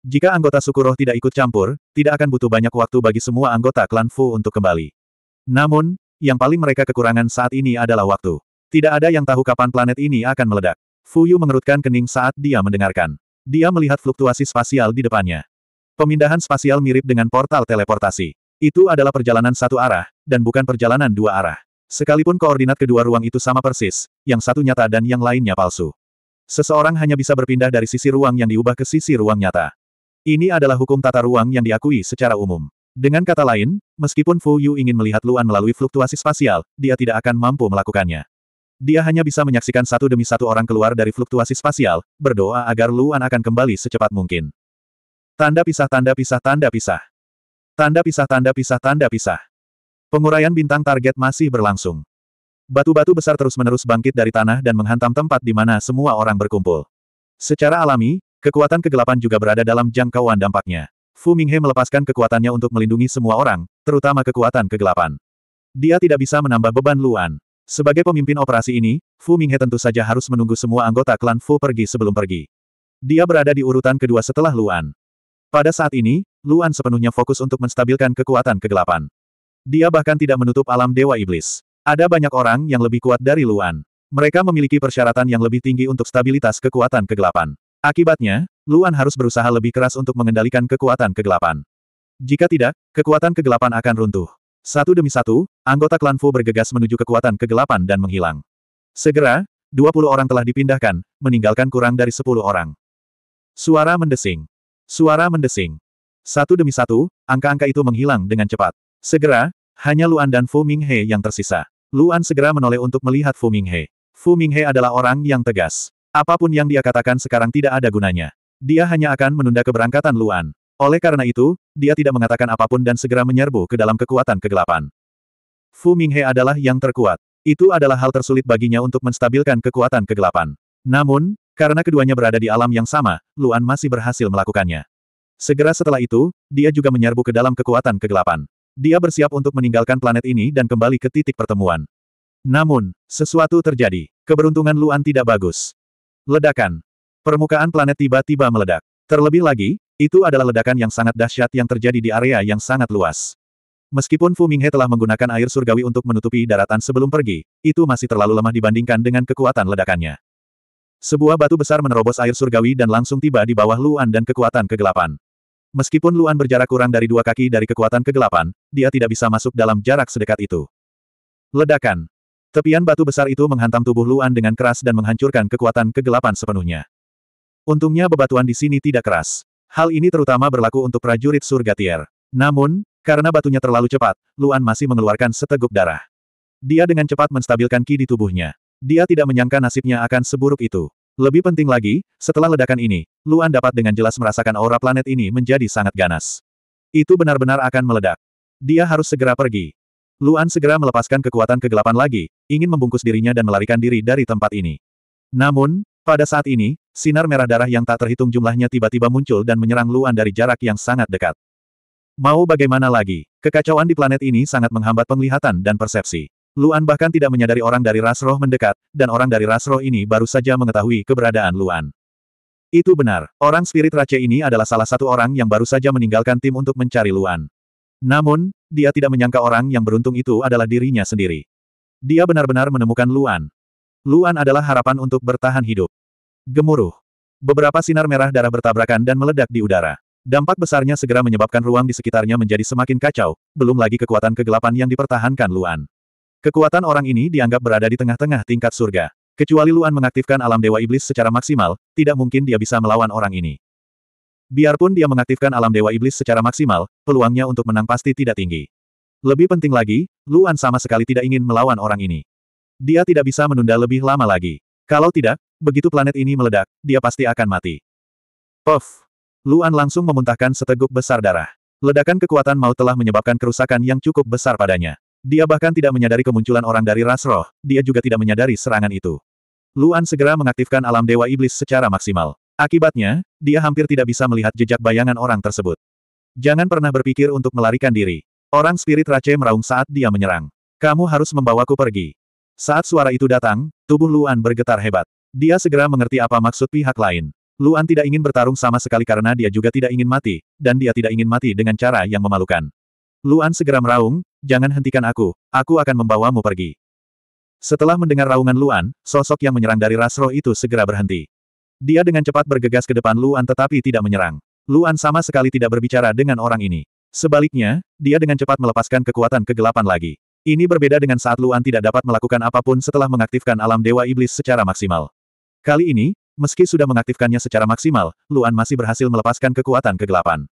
Jika anggota suku roh tidak ikut campur, tidak akan butuh banyak waktu bagi semua anggota klan Fu untuk kembali. Namun, yang paling mereka kekurangan saat ini adalah waktu. Tidak ada yang tahu kapan planet ini akan meledak. Fu Yu mengerutkan kening saat dia mendengarkan. Dia melihat fluktuasi spasial di depannya. Pemindahan spasial mirip dengan portal teleportasi. Itu adalah perjalanan satu arah, dan bukan perjalanan dua arah. Sekalipun koordinat kedua ruang itu sama persis, yang satu nyata dan yang lainnya palsu. Seseorang hanya bisa berpindah dari sisi ruang yang diubah ke sisi ruang nyata. Ini adalah hukum tata ruang yang diakui secara umum. Dengan kata lain, meskipun Fu Yu ingin melihat Luan melalui fluktuasi spasial, dia tidak akan mampu melakukannya. Dia hanya bisa menyaksikan satu demi satu orang keluar dari fluktuasi spasial, berdoa agar Luan akan kembali secepat mungkin. Tanda pisah tanda pisah tanda pisah. Tanda pisah tanda pisah tanda pisah. Penguraian bintang target masih berlangsung. Batu-batu besar terus-menerus bangkit dari tanah dan menghantam tempat di mana semua orang berkumpul. Secara alami, Kekuatan kegelapan juga berada dalam jangkauan dampaknya. Fu Minghe melepaskan kekuatannya untuk melindungi semua orang, terutama kekuatan kegelapan. Dia tidak bisa menambah beban Luan. Sebagai pemimpin operasi ini, Fu Minghe tentu saja harus menunggu semua anggota klan Fu pergi sebelum pergi. Dia berada di urutan kedua setelah Luan. Pada saat ini, Luan sepenuhnya fokus untuk menstabilkan kekuatan kegelapan. Dia bahkan tidak menutup alam Dewa Iblis. Ada banyak orang yang lebih kuat dari Luan. Mereka memiliki persyaratan yang lebih tinggi untuk stabilitas kekuatan kegelapan. Akibatnya, Luan harus berusaha lebih keras untuk mengendalikan kekuatan kegelapan. Jika tidak, kekuatan kegelapan akan runtuh. Satu demi satu, anggota klan Fu bergegas menuju kekuatan kegelapan dan menghilang. Segera, 20 orang telah dipindahkan, meninggalkan kurang dari 10 orang. Suara mendesing. Suara mendesing. Satu demi satu, angka-angka itu menghilang dengan cepat. Segera, hanya Luan dan Fu Minghe yang tersisa. Luan segera menoleh untuk melihat Fu Minghe. Fu Minghe adalah orang yang tegas. Apapun yang dia katakan sekarang tidak ada gunanya. Dia hanya akan menunda keberangkatan Luan. Oleh karena itu, dia tidak mengatakan apapun dan segera menyerbu ke dalam kekuatan kegelapan. Fu Minghe adalah yang terkuat. Itu adalah hal tersulit baginya untuk menstabilkan kekuatan kegelapan. Namun, karena keduanya berada di alam yang sama, Luan masih berhasil melakukannya. Segera setelah itu, dia juga menyerbu ke dalam kekuatan kegelapan. Dia bersiap untuk meninggalkan planet ini dan kembali ke titik pertemuan. Namun, sesuatu terjadi. Keberuntungan Luan tidak bagus. Ledakan. Permukaan planet tiba-tiba meledak. Terlebih lagi, itu adalah ledakan yang sangat dahsyat yang terjadi di area yang sangat luas. Meskipun Fu Minghe telah menggunakan air surgawi untuk menutupi daratan sebelum pergi, itu masih terlalu lemah dibandingkan dengan kekuatan ledakannya. Sebuah batu besar menerobos air surgawi dan langsung tiba di bawah Luan dan kekuatan kegelapan. Meskipun Luan berjarak kurang dari dua kaki dari kekuatan kegelapan, dia tidak bisa masuk dalam jarak sedekat itu. Ledakan. Tepian batu besar itu menghantam tubuh Luan dengan keras dan menghancurkan kekuatan kegelapan sepenuhnya. Untungnya bebatuan di sini tidak keras. Hal ini terutama berlaku untuk prajurit surga tier. Namun, karena batunya terlalu cepat, Luan masih mengeluarkan seteguk darah. Dia dengan cepat menstabilkan ki di tubuhnya. Dia tidak menyangka nasibnya akan seburuk itu. Lebih penting lagi, setelah ledakan ini, Luan dapat dengan jelas merasakan aura planet ini menjadi sangat ganas. Itu benar-benar akan meledak. Dia harus segera pergi. Luan segera melepaskan kekuatan kegelapan lagi, ingin membungkus dirinya dan melarikan diri dari tempat ini. Namun, pada saat ini, sinar merah darah yang tak terhitung jumlahnya tiba-tiba muncul dan menyerang Luan dari jarak yang sangat dekat. Mau bagaimana lagi, kekacauan di planet ini sangat menghambat penglihatan dan persepsi. Luan bahkan tidak menyadari orang dari ras roh mendekat, dan orang dari ras roh ini baru saja mengetahui keberadaan Luan. Itu benar, orang spirit race ini adalah salah satu orang yang baru saja meninggalkan tim untuk mencari Luan. Namun, dia tidak menyangka orang yang beruntung itu adalah dirinya sendiri. Dia benar-benar menemukan Luan. Luan adalah harapan untuk bertahan hidup. Gemuruh. Beberapa sinar merah darah bertabrakan dan meledak di udara. Dampak besarnya segera menyebabkan ruang di sekitarnya menjadi semakin kacau, belum lagi kekuatan kegelapan yang dipertahankan Luan. Kekuatan orang ini dianggap berada di tengah-tengah tingkat surga. Kecuali Luan mengaktifkan alam dewa iblis secara maksimal, tidak mungkin dia bisa melawan orang ini. Biarpun dia mengaktifkan alam dewa iblis secara maksimal, peluangnya untuk menang pasti tidak tinggi. Lebih penting lagi, Luan sama sekali tidak ingin melawan orang ini. Dia tidak bisa menunda lebih lama lagi. Kalau tidak, begitu planet ini meledak, dia pasti akan mati. Puff! Luan langsung memuntahkan seteguk besar darah. Ledakan kekuatan maut telah menyebabkan kerusakan yang cukup besar padanya. Dia bahkan tidak menyadari kemunculan orang dari ras roh, dia juga tidak menyadari serangan itu. Luan segera mengaktifkan alam dewa iblis secara maksimal. Akibatnya, dia hampir tidak bisa melihat jejak bayangan orang tersebut. Jangan pernah berpikir untuk melarikan diri. Orang spirit Rache meraung saat dia menyerang. Kamu harus membawaku pergi. Saat suara itu datang, tubuh Luan bergetar hebat. Dia segera mengerti apa maksud pihak lain. Luan tidak ingin bertarung sama sekali karena dia juga tidak ingin mati, dan dia tidak ingin mati dengan cara yang memalukan. Luan segera meraung, jangan hentikan aku, aku akan membawamu pergi. Setelah mendengar raungan Luan, sosok yang menyerang dari Rasro itu segera berhenti. Dia dengan cepat bergegas ke depan Luan tetapi tidak menyerang. Luan sama sekali tidak berbicara dengan orang ini. Sebaliknya, dia dengan cepat melepaskan kekuatan kegelapan lagi. Ini berbeda dengan saat Luan tidak dapat melakukan apapun setelah mengaktifkan alam dewa iblis secara maksimal. Kali ini, meski sudah mengaktifkannya secara maksimal, Luan masih berhasil melepaskan kekuatan kegelapan.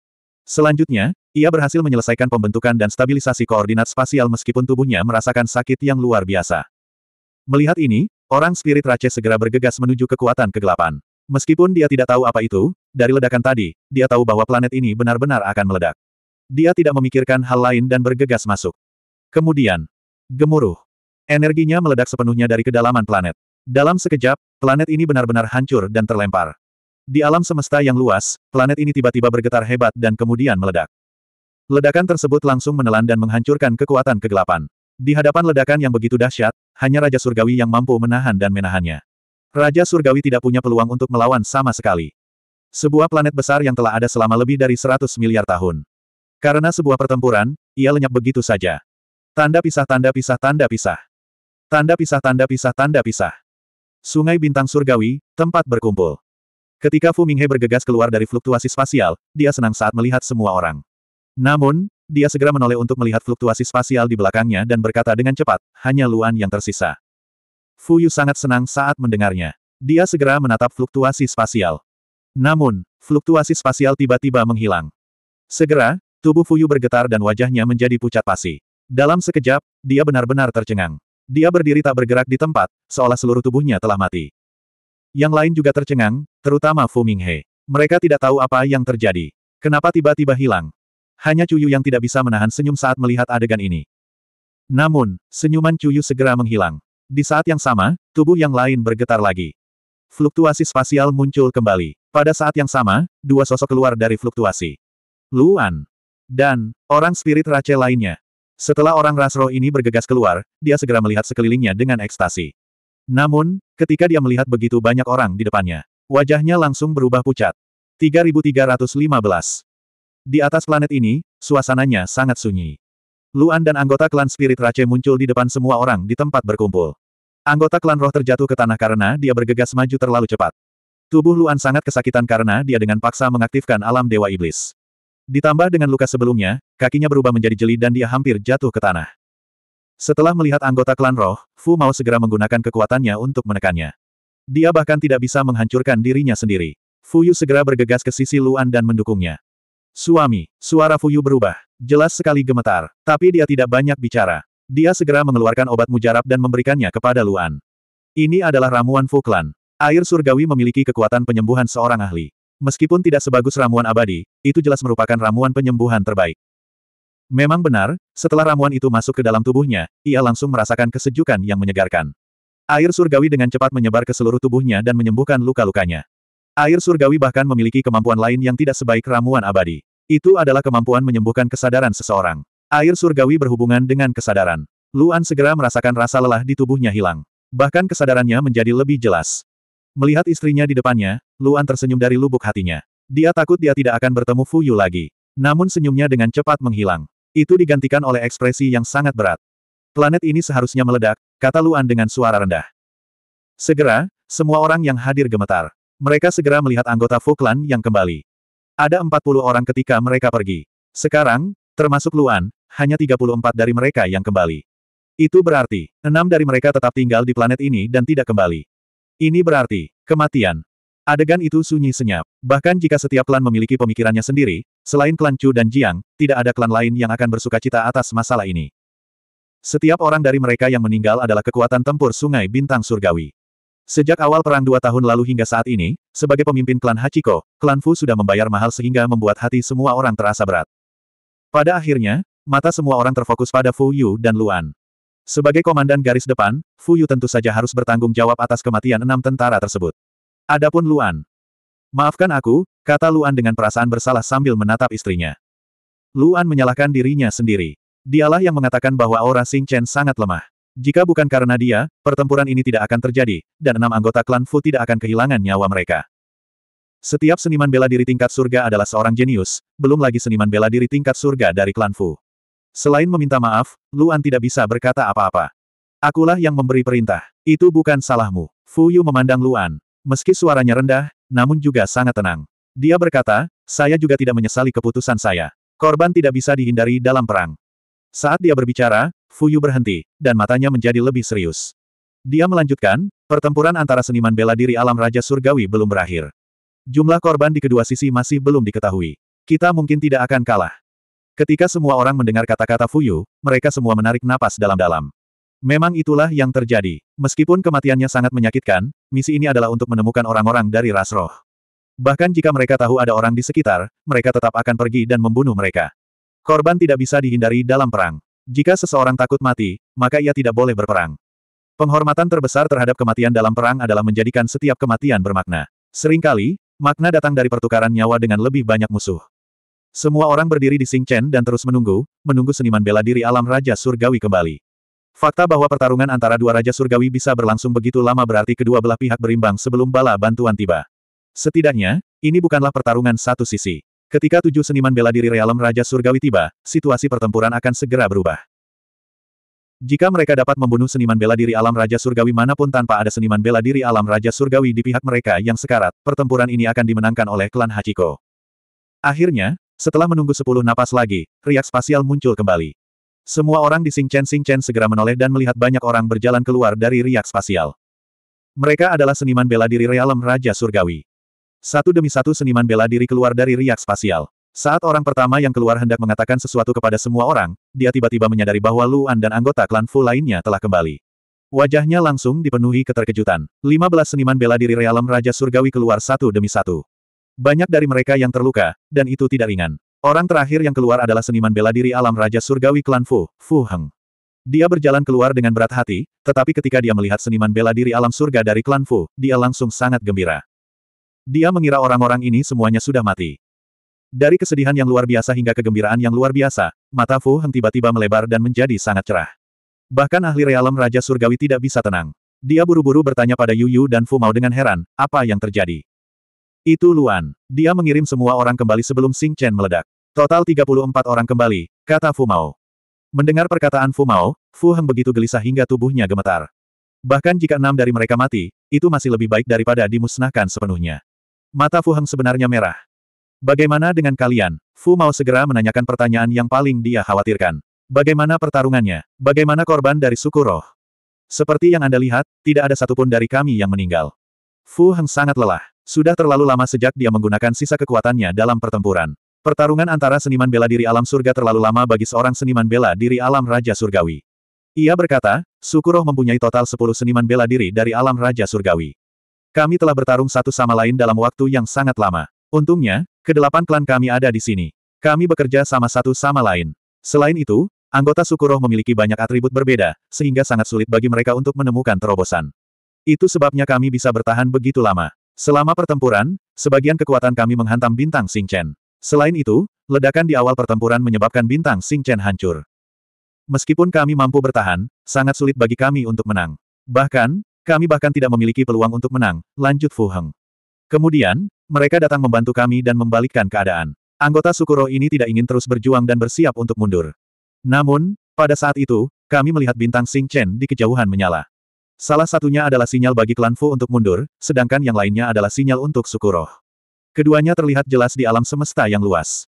Selanjutnya, ia berhasil menyelesaikan pembentukan dan stabilisasi koordinat spasial meskipun tubuhnya merasakan sakit yang luar biasa. Melihat ini, orang spirit Rache segera bergegas menuju kekuatan kegelapan. Meskipun dia tidak tahu apa itu, dari ledakan tadi, dia tahu bahwa planet ini benar-benar akan meledak. Dia tidak memikirkan hal lain dan bergegas masuk. Kemudian, gemuruh. Energinya meledak sepenuhnya dari kedalaman planet. Dalam sekejap, planet ini benar-benar hancur dan terlempar. Di alam semesta yang luas, planet ini tiba-tiba bergetar hebat dan kemudian meledak. Ledakan tersebut langsung menelan dan menghancurkan kekuatan kegelapan. Di hadapan ledakan yang begitu dahsyat, hanya Raja Surgawi yang mampu menahan dan menahannya. Raja Surgawi tidak punya peluang untuk melawan sama sekali. Sebuah planet besar yang telah ada selama lebih dari 100 miliar tahun. Karena sebuah pertempuran, ia lenyap begitu saja. Tanda pisah tanda pisah tanda pisah. Tanda pisah tanda pisah tanda pisah. Sungai Bintang Surgawi, tempat berkumpul. Ketika Fu Minghe bergegas keluar dari fluktuasi spasial, dia senang saat melihat semua orang. Namun, dia segera menoleh untuk melihat fluktuasi spasial di belakangnya dan berkata dengan cepat, hanya Luan yang tersisa. Fu Yu sangat senang saat mendengarnya. Dia segera menatap fluktuasi spasial. Namun, fluktuasi spasial tiba-tiba menghilang. Segera, tubuh Fu Yu bergetar dan wajahnya menjadi pucat pasi. Dalam sekejap, dia benar-benar tercengang. Dia berdiri tak bergerak di tempat, seolah seluruh tubuhnya telah mati. Yang lain juga tercengang, terutama Fu Minghe. Mereka tidak tahu apa yang terjadi. Kenapa tiba-tiba hilang? Hanya Cuyu yang tidak bisa menahan senyum saat melihat adegan ini. Namun, senyuman Cuyu segera menghilang. Di saat yang sama, tubuh yang lain bergetar lagi. Fluktuasi spasial muncul kembali. Pada saat yang sama, dua sosok keluar dari fluktuasi. Luan dan orang spirit race lainnya. Setelah orang rasro ini bergegas keluar, dia segera melihat sekelilingnya dengan ekstasi. Namun, ketika dia melihat begitu banyak orang di depannya, wajahnya langsung berubah pucat. 3315. Di atas planet ini, suasananya sangat sunyi. Luan dan anggota klan Spirit Race muncul di depan semua orang di tempat berkumpul. Anggota klan roh terjatuh ke tanah karena dia bergegas maju terlalu cepat. Tubuh Luan sangat kesakitan karena dia dengan paksa mengaktifkan alam Dewa Iblis. Ditambah dengan luka sebelumnya, kakinya berubah menjadi jeli dan dia hampir jatuh ke tanah. Setelah melihat anggota klan roh, Fu mau segera menggunakan kekuatannya untuk menekannya. Dia bahkan tidak bisa menghancurkan dirinya sendiri. Fu Yu segera bergegas ke sisi Luan dan mendukungnya. Suami, suara Fu Yu berubah. Jelas sekali gemetar, tapi dia tidak banyak bicara. Dia segera mengeluarkan obat mujarab dan memberikannya kepada Luan. Ini adalah ramuan Fuklan. Air surgawi memiliki kekuatan penyembuhan seorang ahli. Meskipun tidak sebagus ramuan abadi, itu jelas merupakan ramuan penyembuhan terbaik. Memang benar, setelah ramuan itu masuk ke dalam tubuhnya, ia langsung merasakan kesejukan yang menyegarkan. Air surgawi dengan cepat menyebar ke seluruh tubuhnya dan menyembuhkan luka-lukanya. Air surgawi bahkan memiliki kemampuan lain yang tidak sebaik ramuan abadi. Itu adalah kemampuan menyembuhkan kesadaran seseorang. Air surgawi berhubungan dengan kesadaran. Luan segera merasakan rasa lelah di tubuhnya hilang. Bahkan kesadarannya menjadi lebih jelas. Melihat istrinya di depannya, Luan tersenyum dari lubuk hatinya. Dia takut dia tidak akan bertemu Fu Yu lagi. Namun senyumnya dengan cepat menghilang. Itu digantikan oleh ekspresi yang sangat berat. Planet ini seharusnya meledak, kata Luan dengan suara rendah. Segera, semua orang yang hadir gemetar. Mereka segera melihat anggota Fu Fuklan yang kembali. Ada 40 orang ketika mereka pergi. Sekarang, termasuk Luan, hanya 34 dari mereka yang kembali. Itu berarti, enam dari mereka tetap tinggal di planet ini dan tidak kembali. Ini berarti, kematian. Adegan itu sunyi senyap. Bahkan jika setiap klan memiliki pemikirannya sendiri, selain klan Chu dan Jiang, tidak ada klan lain yang akan bersuka cita atas masalah ini. Setiap orang dari mereka yang meninggal adalah kekuatan tempur sungai bintang surgawi. Sejak awal perang dua tahun lalu hingga saat ini, sebagai pemimpin klan Hachiko, klan Fu sudah membayar mahal sehingga membuat hati semua orang terasa berat. Pada akhirnya, mata semua orang terfokus pada Fu Yu dan Luan. Sebagai komandan garis depan, Fu Yu tentu saja harus bertanggung jawab atas kematian enam tentara tersebut. Adapun Luan. Maafkan aku, kata Luan dengan perasaan bersalah sambil menatap istrinya. Luan menyalahkan dirinya sendiri. Dialah yang mengatakan bahwa aura Sing Chen sangat lemah. Jika bukan karena dia, pertempuran ini tidak akan terjadi, dan enam anggota klan Fu tidak akan kehilangan nyawa mereka. Setiap seniman bela diri tingkat surga adalah seorang jenius, belum lagi seniman bela diri tingkat surga dari klan Fu. Selain meminta maaf, Luan tidak bisa berkata apa-apa. Akulah yang memberi perintah. Itu bukan salahmu. Fu Yu memandang Luan. Meski suaranya rendah, namun juga sangat tenang. Dia berkata, saya juga tidak menyesali keputusan saya. Korban tidak bisa dihindari dalam perang. Saat dia berbicara, Fu Yu berhenti, dan matanya menjadi lebih serius. Dia melanjutkan, pertempuran antara seniman bela diri alam Raja Surgawi belum berakhir. Jumlah korban di kedua sisi masih belum diketahui. Kita mungkin tidak akan kalah. Ketika semua orang mendengar kata-kata Fu Yu, mereka semua menarik napas dalam-dalam. Memang itulah yang terjadi. Meskipun kematiannya sangat menyakitkan, misi ini adalah untuk menemukan orang-orang dari ras roh. Bahkan jika mereka tahu ada orang di sekitar, mereka tetap akan pergi dan membunuh mereka. Korban tidak bisa dihindari dalam perang. Jika seseorang takut mati, maka ia tidak boleh berperang. Penghormatan terbesar terhadap kematian dalam perang adalah menjadikan setiap kematian bermakna. Seringkali, makna datang dari pertukaran nyawa dengan lebih banyak musuh. Semua orang berdiri di Sing Chen dan terus menunggu, menunggu seniman bela diri alam Raja Surgawi kembali. Fakta bahwa pertarungan antara dua Raja Surgawi bisa berlangsung begitu lama berarti kedua belah pihak berimbang sebelum bala bantuan tiba. Setidaknya, ini bukanlah pertarungan satu sisi. Ketika tujuh seniman bela diri realem Raja Surgawi tiba, situasi pertempuran akan segera berubah. Jika mereka dapat membunuh seniman bela diri alam Raja Surgawi manapun tanpa ada seniman bela diri alam Raja Surgawi di pihak mereka yang sekarat, pertempuran ini akan dimenangkan oleh klan Hachiko. Akhirnya, setelah menunggu sepuluh napas lagi, riak spasial muncul kembali. Semua orang di Singchen Singchen segera menoleh dan melihat banyak orang berjalan keluar dari riak spasial. Mereka adalah seniman bela diri realem Raja Surgawi. Satu demi satu seniman bela diri keluar dari riak spasial. Saat orang pertama yang keluar hendak mengatakan sesuatu kepada semua orang, dia tiba-tiba menyadari bahwa Luan dan anggota klan Fu lainnya telah kembali. Wajahnya langsung dipenuhi keterkejutan. 15 seniman bela diri realem Raja Surgawi keluar satu demi satu. Banyak dari mereka yang terluka, dan itu tidak ringan. Orang terakhir yang keluar adalah seniman bela diri alam Raja Surgawi klan Fu, Fu Heng. Dia berjalan keluar dengan berat hati, tetapi ketika dia melihat seniman bela diri alam surga dari klan Fu, dia langsung sangat gembira. Dia mengira orang-orang ini semuanya sudah mati. Dari kesedihan yang luar biasa hingga kegembiraan yang luar biasa, mata Fu Heng tiba-tiba melebar dan menjadi sangat cerah. Bahkan ahli realem Raja Surgawi tidak bisa tenang. Dia buru-buru bertanya pada Yu Yu dan Fu Mao dengan heran, apa yang terjadi? Itu Luan. Dia mengirim semua orang kembali sebelum Sing Chen meledak. Total 34 orang kembali, kata Fu Mao. Mendengar perkataan Fu Mao, Fu Heng begitu gelisah hingga tubuhnya gemetar. Bahkan jika enam dari mereka mati, itu masih lebih baik daripada dimusnahkan sepenuhnya. Mata Fu Heng sebenarnya merah. Bagaimana dengan kalian? Fu mau segera menanyakan pertanyaan yang paling dia khawatirkan. Bagaimana pertarungannya? Bagaimana korban dari suku roh? Seperti yang Anda lihat, tidak ada satupun dari kami yang meninggal. Fu Heng sangat lelah. Sudah terlalu lama sejak dia menggunakan sisa kekuatannya dalam pertempuran. Pertarungan antara seniman bela diri alam surga terlalu lama bagi seorang seniman bela diri alam Raja Surgawi. Ia berkata, Sukuroh mempunyai total 10 seniman bela diri dari alam Raja Surgawi. Kami telah bertarung satu sama lain dalam waktu yang sangat lama. Untungnya, kedelapan klan kami ada di sini. Kami bekerja sama satu sama lain. Selain itu, anggota suku Roh memiliki banyak atribut berbeda, sehingga sangat sulit bagi mereka untuk menemukan terobosan. Itu sebabnya kami bisa bertahan begitu lama. Selama pertempuran, sebagian kekuatan kami menghantam bintang Sing Chen. Selain itu, ledakan di awal pertempuran menyebabkan bintang Sing Chen hancur. Meskipun kami mampu bertahan, sangat sulit bagi kami untuk menang. Bahkan, kami bahkan tidak memiliki peluang untuk menang, lanjut Fu Heng. Kemudian, mereka datang membantu kami dan membalikkan keadaan. Anggota Sukuro ini tidak ingin terus berjuang dan bersiap untuk mundur. Namun, pada saat itu, kami melihat bintang Sing Chen di kejauhan menyala. Salah satunya adalah sinyal bagi klan Fu untuk mundur, sedangkan yang lainnya adalah sinyal untuk Sukuro. Keduanya terlihat jelas di alam semesta yang luas.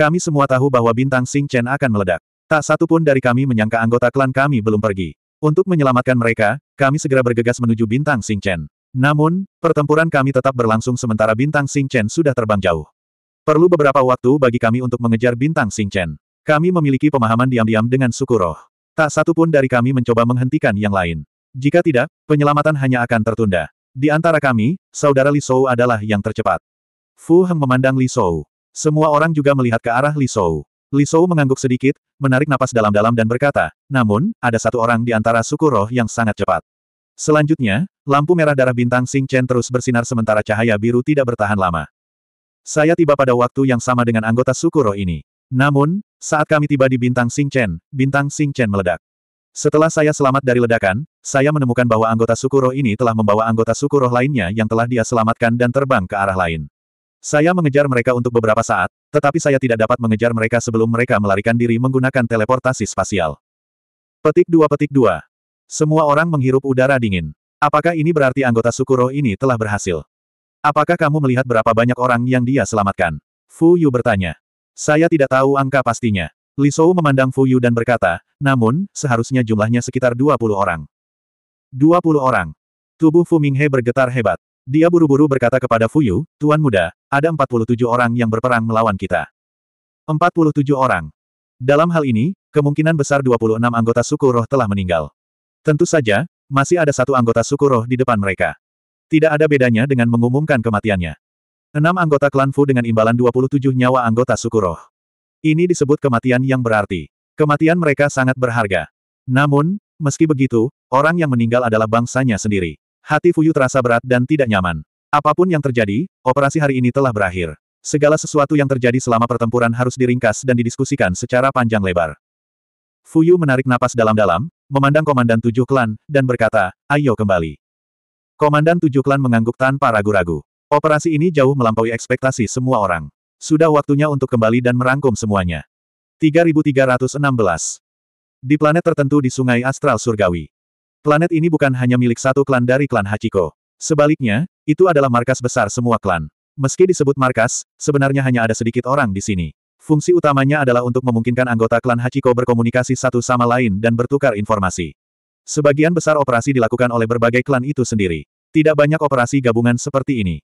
Kami semua tahu bahwa bintang Sing Chen akan meledak. Tak satu pun dari kami menyangka anggota klan kami belum pergi. Untuk menyelamatkan mereka, kami segera bergegas menuju bintang Sing Chen. Namun, pertempuran kami tetap berlangsung sementara bintang Sing Chen sudah terbang jauh. Perlu beberapa waktu bagi kami untuk mengejar bintang Sing Chen. Kami memiliki pemahaman diam-diam dengan suku roh. Tak satu pun dari kami mencoba menghentikan yang lain. Jika tidak, penyelamatan hanya akan tertunda. Di antara kami, saudara Li Shou adalah yang tercepat. Fu Heng memandang Li Shou. Semua orang juga melihat ke arah Li Shou. Shou mengangguk sedikit, menarik napas dalam-dalam dan berkata, namun, ada satu orang di antara suku roh yang sangat cepat. Selanjutnya, lampu merah darah bintang Sing Chen terus bersinar sementara cahaya biru tidak bertahan lama. Saya tiba pada waktu yang sama dengan anggota suku roh ini. Namun, saat kami tiba di bintang Sing Chen, bintang Sing Chen meledak. Setelah saya selamat dari ledakan, saya menemukan bahwa anggota suku roh ini telah membawa anggota suku roh lainnya yang telah dia selamatkan dan terbang ke arah lain. Saya mengejar mereka untuk beberapa saat, tetapi saya tidak dapat mengejar mereka sebelum mereka melarikan diri menggunakan teleportasi spasial. Petik dua petik dua. Semua orang menghirup udara dingin. Apakah ini berarti anggota Sukuro ini telah berhasil? Apakah kamu melihat berapa banyak orang yang dia selamatkan? Fu Yu bertanya. Saya tidak tahu angka pastinya. Li Shou memandang Fu Yu dan berkata, namun, seharusnya jumlahnya sekitar 20 orang. 20 orang. Tubuh Fu Minghe bergetar hebat. Dia buru-buru berkata kepada Fuyu, Tuan Muda, ada 47 orang yang berperang melawan kita. 47 orang. Dalam hal ini, kemungkinan besar 26 anggota suku roh telah meninggal. Tentu saja, masih ada satu anggota suku roh di depan mereka. Tidak ada bedanya dengan mengumumkan kematiannya. Enam anggota klan Fu dengan imbalan 27 nyawa anggota suku roh. Ini disebut kematian yang berarti. Kematian mereka sangat berharga. Namun, meski begitu, orang yang meninggal adalah bangsanya sendiri. Hati Fuyu terasa berat dan tidak nyaman. Apapun yang terjadi, operasi hari ini telah berakhir. Segala sesuatu yang terjadi selama pertempuran harus diringkas dan didiskusikan secara panjang lebar. Fuyu menarik napas dalam-dalam, memandang Komandan Tujuh Klan, dan berkata, ayo kembali. Komandan Tujuh Klan mengangguk tanpa ragu-ragu. Operasi ini jauh melampaui ekspektasi semua orang. Sudah waktunya untuk kembali dan merangkum semuanya. 3316 Di planet tertentu di Sungai Astral Surgawi. Planet ini bukan hanya milik satu klan dari klan Hachiko. Sebaliknya, itu adalah markas besar semua klan. Meski disebut markas, sebenarnya hanya ada sedikit orang di sini. Fungsi utamanya adalah untuk memungkinkan anggota klan Hachiko berkomunikasi satu sama lain dan bertukar informasi. Sebagian besar operasi dilakukan oleh berbagai klan itu sendiri. Tidak banyak operasi gabungan seperti ini.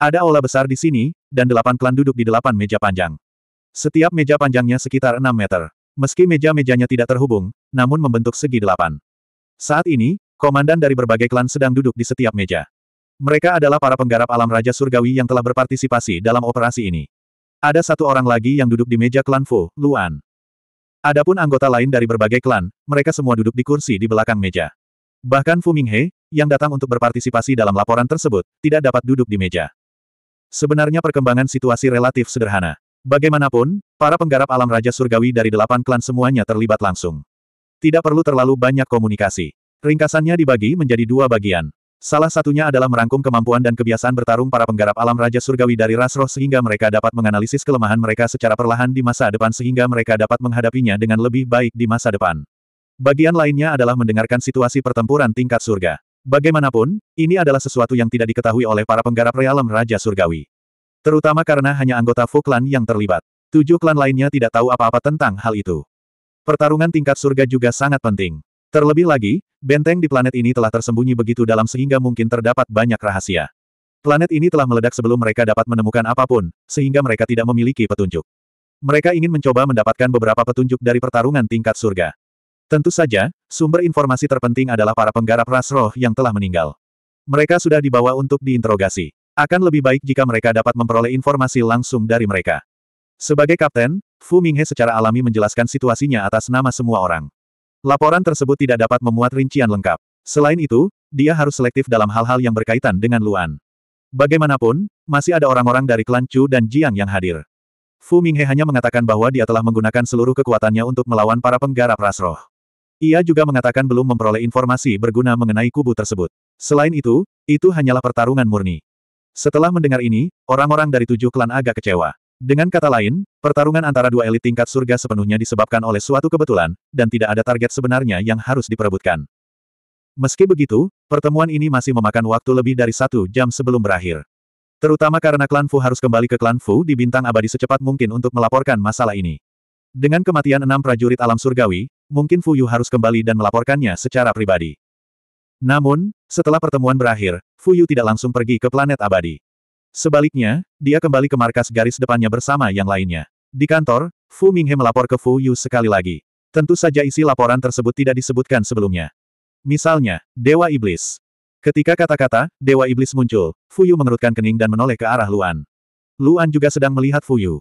Ada aula besar di sini, dan delapan klan duduk di delapan meja panjang. Setiap meja panjangnya sekitar enam meter. Meski meja-mejanya tidak terhubung, namun membentuk segi delapan. Saat ini, komandan dari berbagai klan sedang duduk di setiap meja. Mereka adalah para penggarap alam Raja Surgawi yang telah berpartisipasi dalam operasi ini. Ada satu orang lagi yang duduk di meja klan Fu, Luan. Adapun anggota lain dari berbagai klan, mereka semua duduk di kursi di belakang meja. Bahkan Fu Minghe, yang datang untuk berpartisipasi dalam laporan tersebut, tidak dapat duduk di meja. Sebenarnya perkembangan situasi relatif sederhana. Bagaimanapun, para penggarap alam Raja Surgawi dari delapan klan semuanya terlibat langsung. Tidak perlu terlalu banyak komunikasi. Ringkasannya dibagi menjadi dua bagian. Salah satunya adalah merangkum kemampuan dan kebiasaan bertarung para penggarap alam Raja Surgawi dari ras roh sehingga mereka dapat menganalisis kelemahan mereka secara perlahan di masa depan sehingga mereka dapat menghadapinya dengan lebih baik di masa depan. Bagian lainnya adalah mendengarkan situasi pertempuran tingkat surga. Bagaimanapun, ini adalah sesuatu yang tidak diketahui oleh para penggarap realam Raja Surgawi. Terutama karena hanya anggota Fu yang terlibat. Tujuh klan lainnya tidak tahu apa-apa tentang hal itu. Pertarungan tingkat surga juga sangat penting. Terlebih lagi, benteng di planet ini telah tersembunyi begitu dalam sehingga mungkin terdapat banyak rahasia. Planet ini telah meledak sebelum mereka dapat menemukan apapun, sehingga mereka tidak memiliki petunjuk. Mereka ingin mencoba mendapatkan beberapa petunjuk dari pertarungan tingkat surga. Tentu saja, sumber informasi terpenting adalah para penggarap ras roh yang telah meninggal. Mereka sudah dibawa untuk diinterogasi. Akan lebih baik jika mereka dapat memperoleh informasi langsung dari mereka. Sebagai kapten, Fu Minghe secara alami menjelaskan situasinya atas nama semua orang. Laporan tersebut tidak dapat memuat rincian lengkap. Selain itu, dia harus selektif dalam hal-hal yang berkaitan dengan Luan. Bagaimanapun, masih ada orang-orang dari klan Chu dan Jiang yang hadir. Fu Minghe hanya mengatakan bahwa dia telah menggunakan seluruh kekuatannya untuk melawan para penggarap rasroh. Ia juga mengatakan belum memperoleh informasi berguna mengenai kubu tersebut. Selain itu, itu hanyalah pertarungan murni. Setelah mendengar ini, orang-orang dari tujuh klan agak kecewa. Dengan kata lain, pertarungan antara dua elit tingkat surga sepenuhnya disebabkan oleh suatu kebetulan, dan tidak ada target sebenarnya yang harus diperebutkan. Meski begitu, pertemuan ini masih memakan waktu lebih dari satu jam sebelum berakhir. Terutama karena klan Fu harus kembali ke klan Fu di bintang abadi secepat mungkin untuk melaporkan masalah ini. Dengan kematian enam prajurit alam surgawi, mungkin Fu Yu harus kembali dan melaporkannya secara pribadi. Namun, setelah pertemuan berakhir, Fu Yu tidak langsung pergi ke planet abadi. Sebaliknya, dia kembali ke markas garis depannya bersama yang lainnya. Di kantor, Fu Minghe melapor ke Fu Yu sekali lagi. Tentu saja isi laporan tersebut tidak disebutkan sebelumnya. Misalnya, Dewa Iblis. Ketika kata-kata, Dewa Iblis muncul, Fu Yu mengerutkan kening dan menoleh ke arah Luan. Luan juga sedang melihat Fu Yu.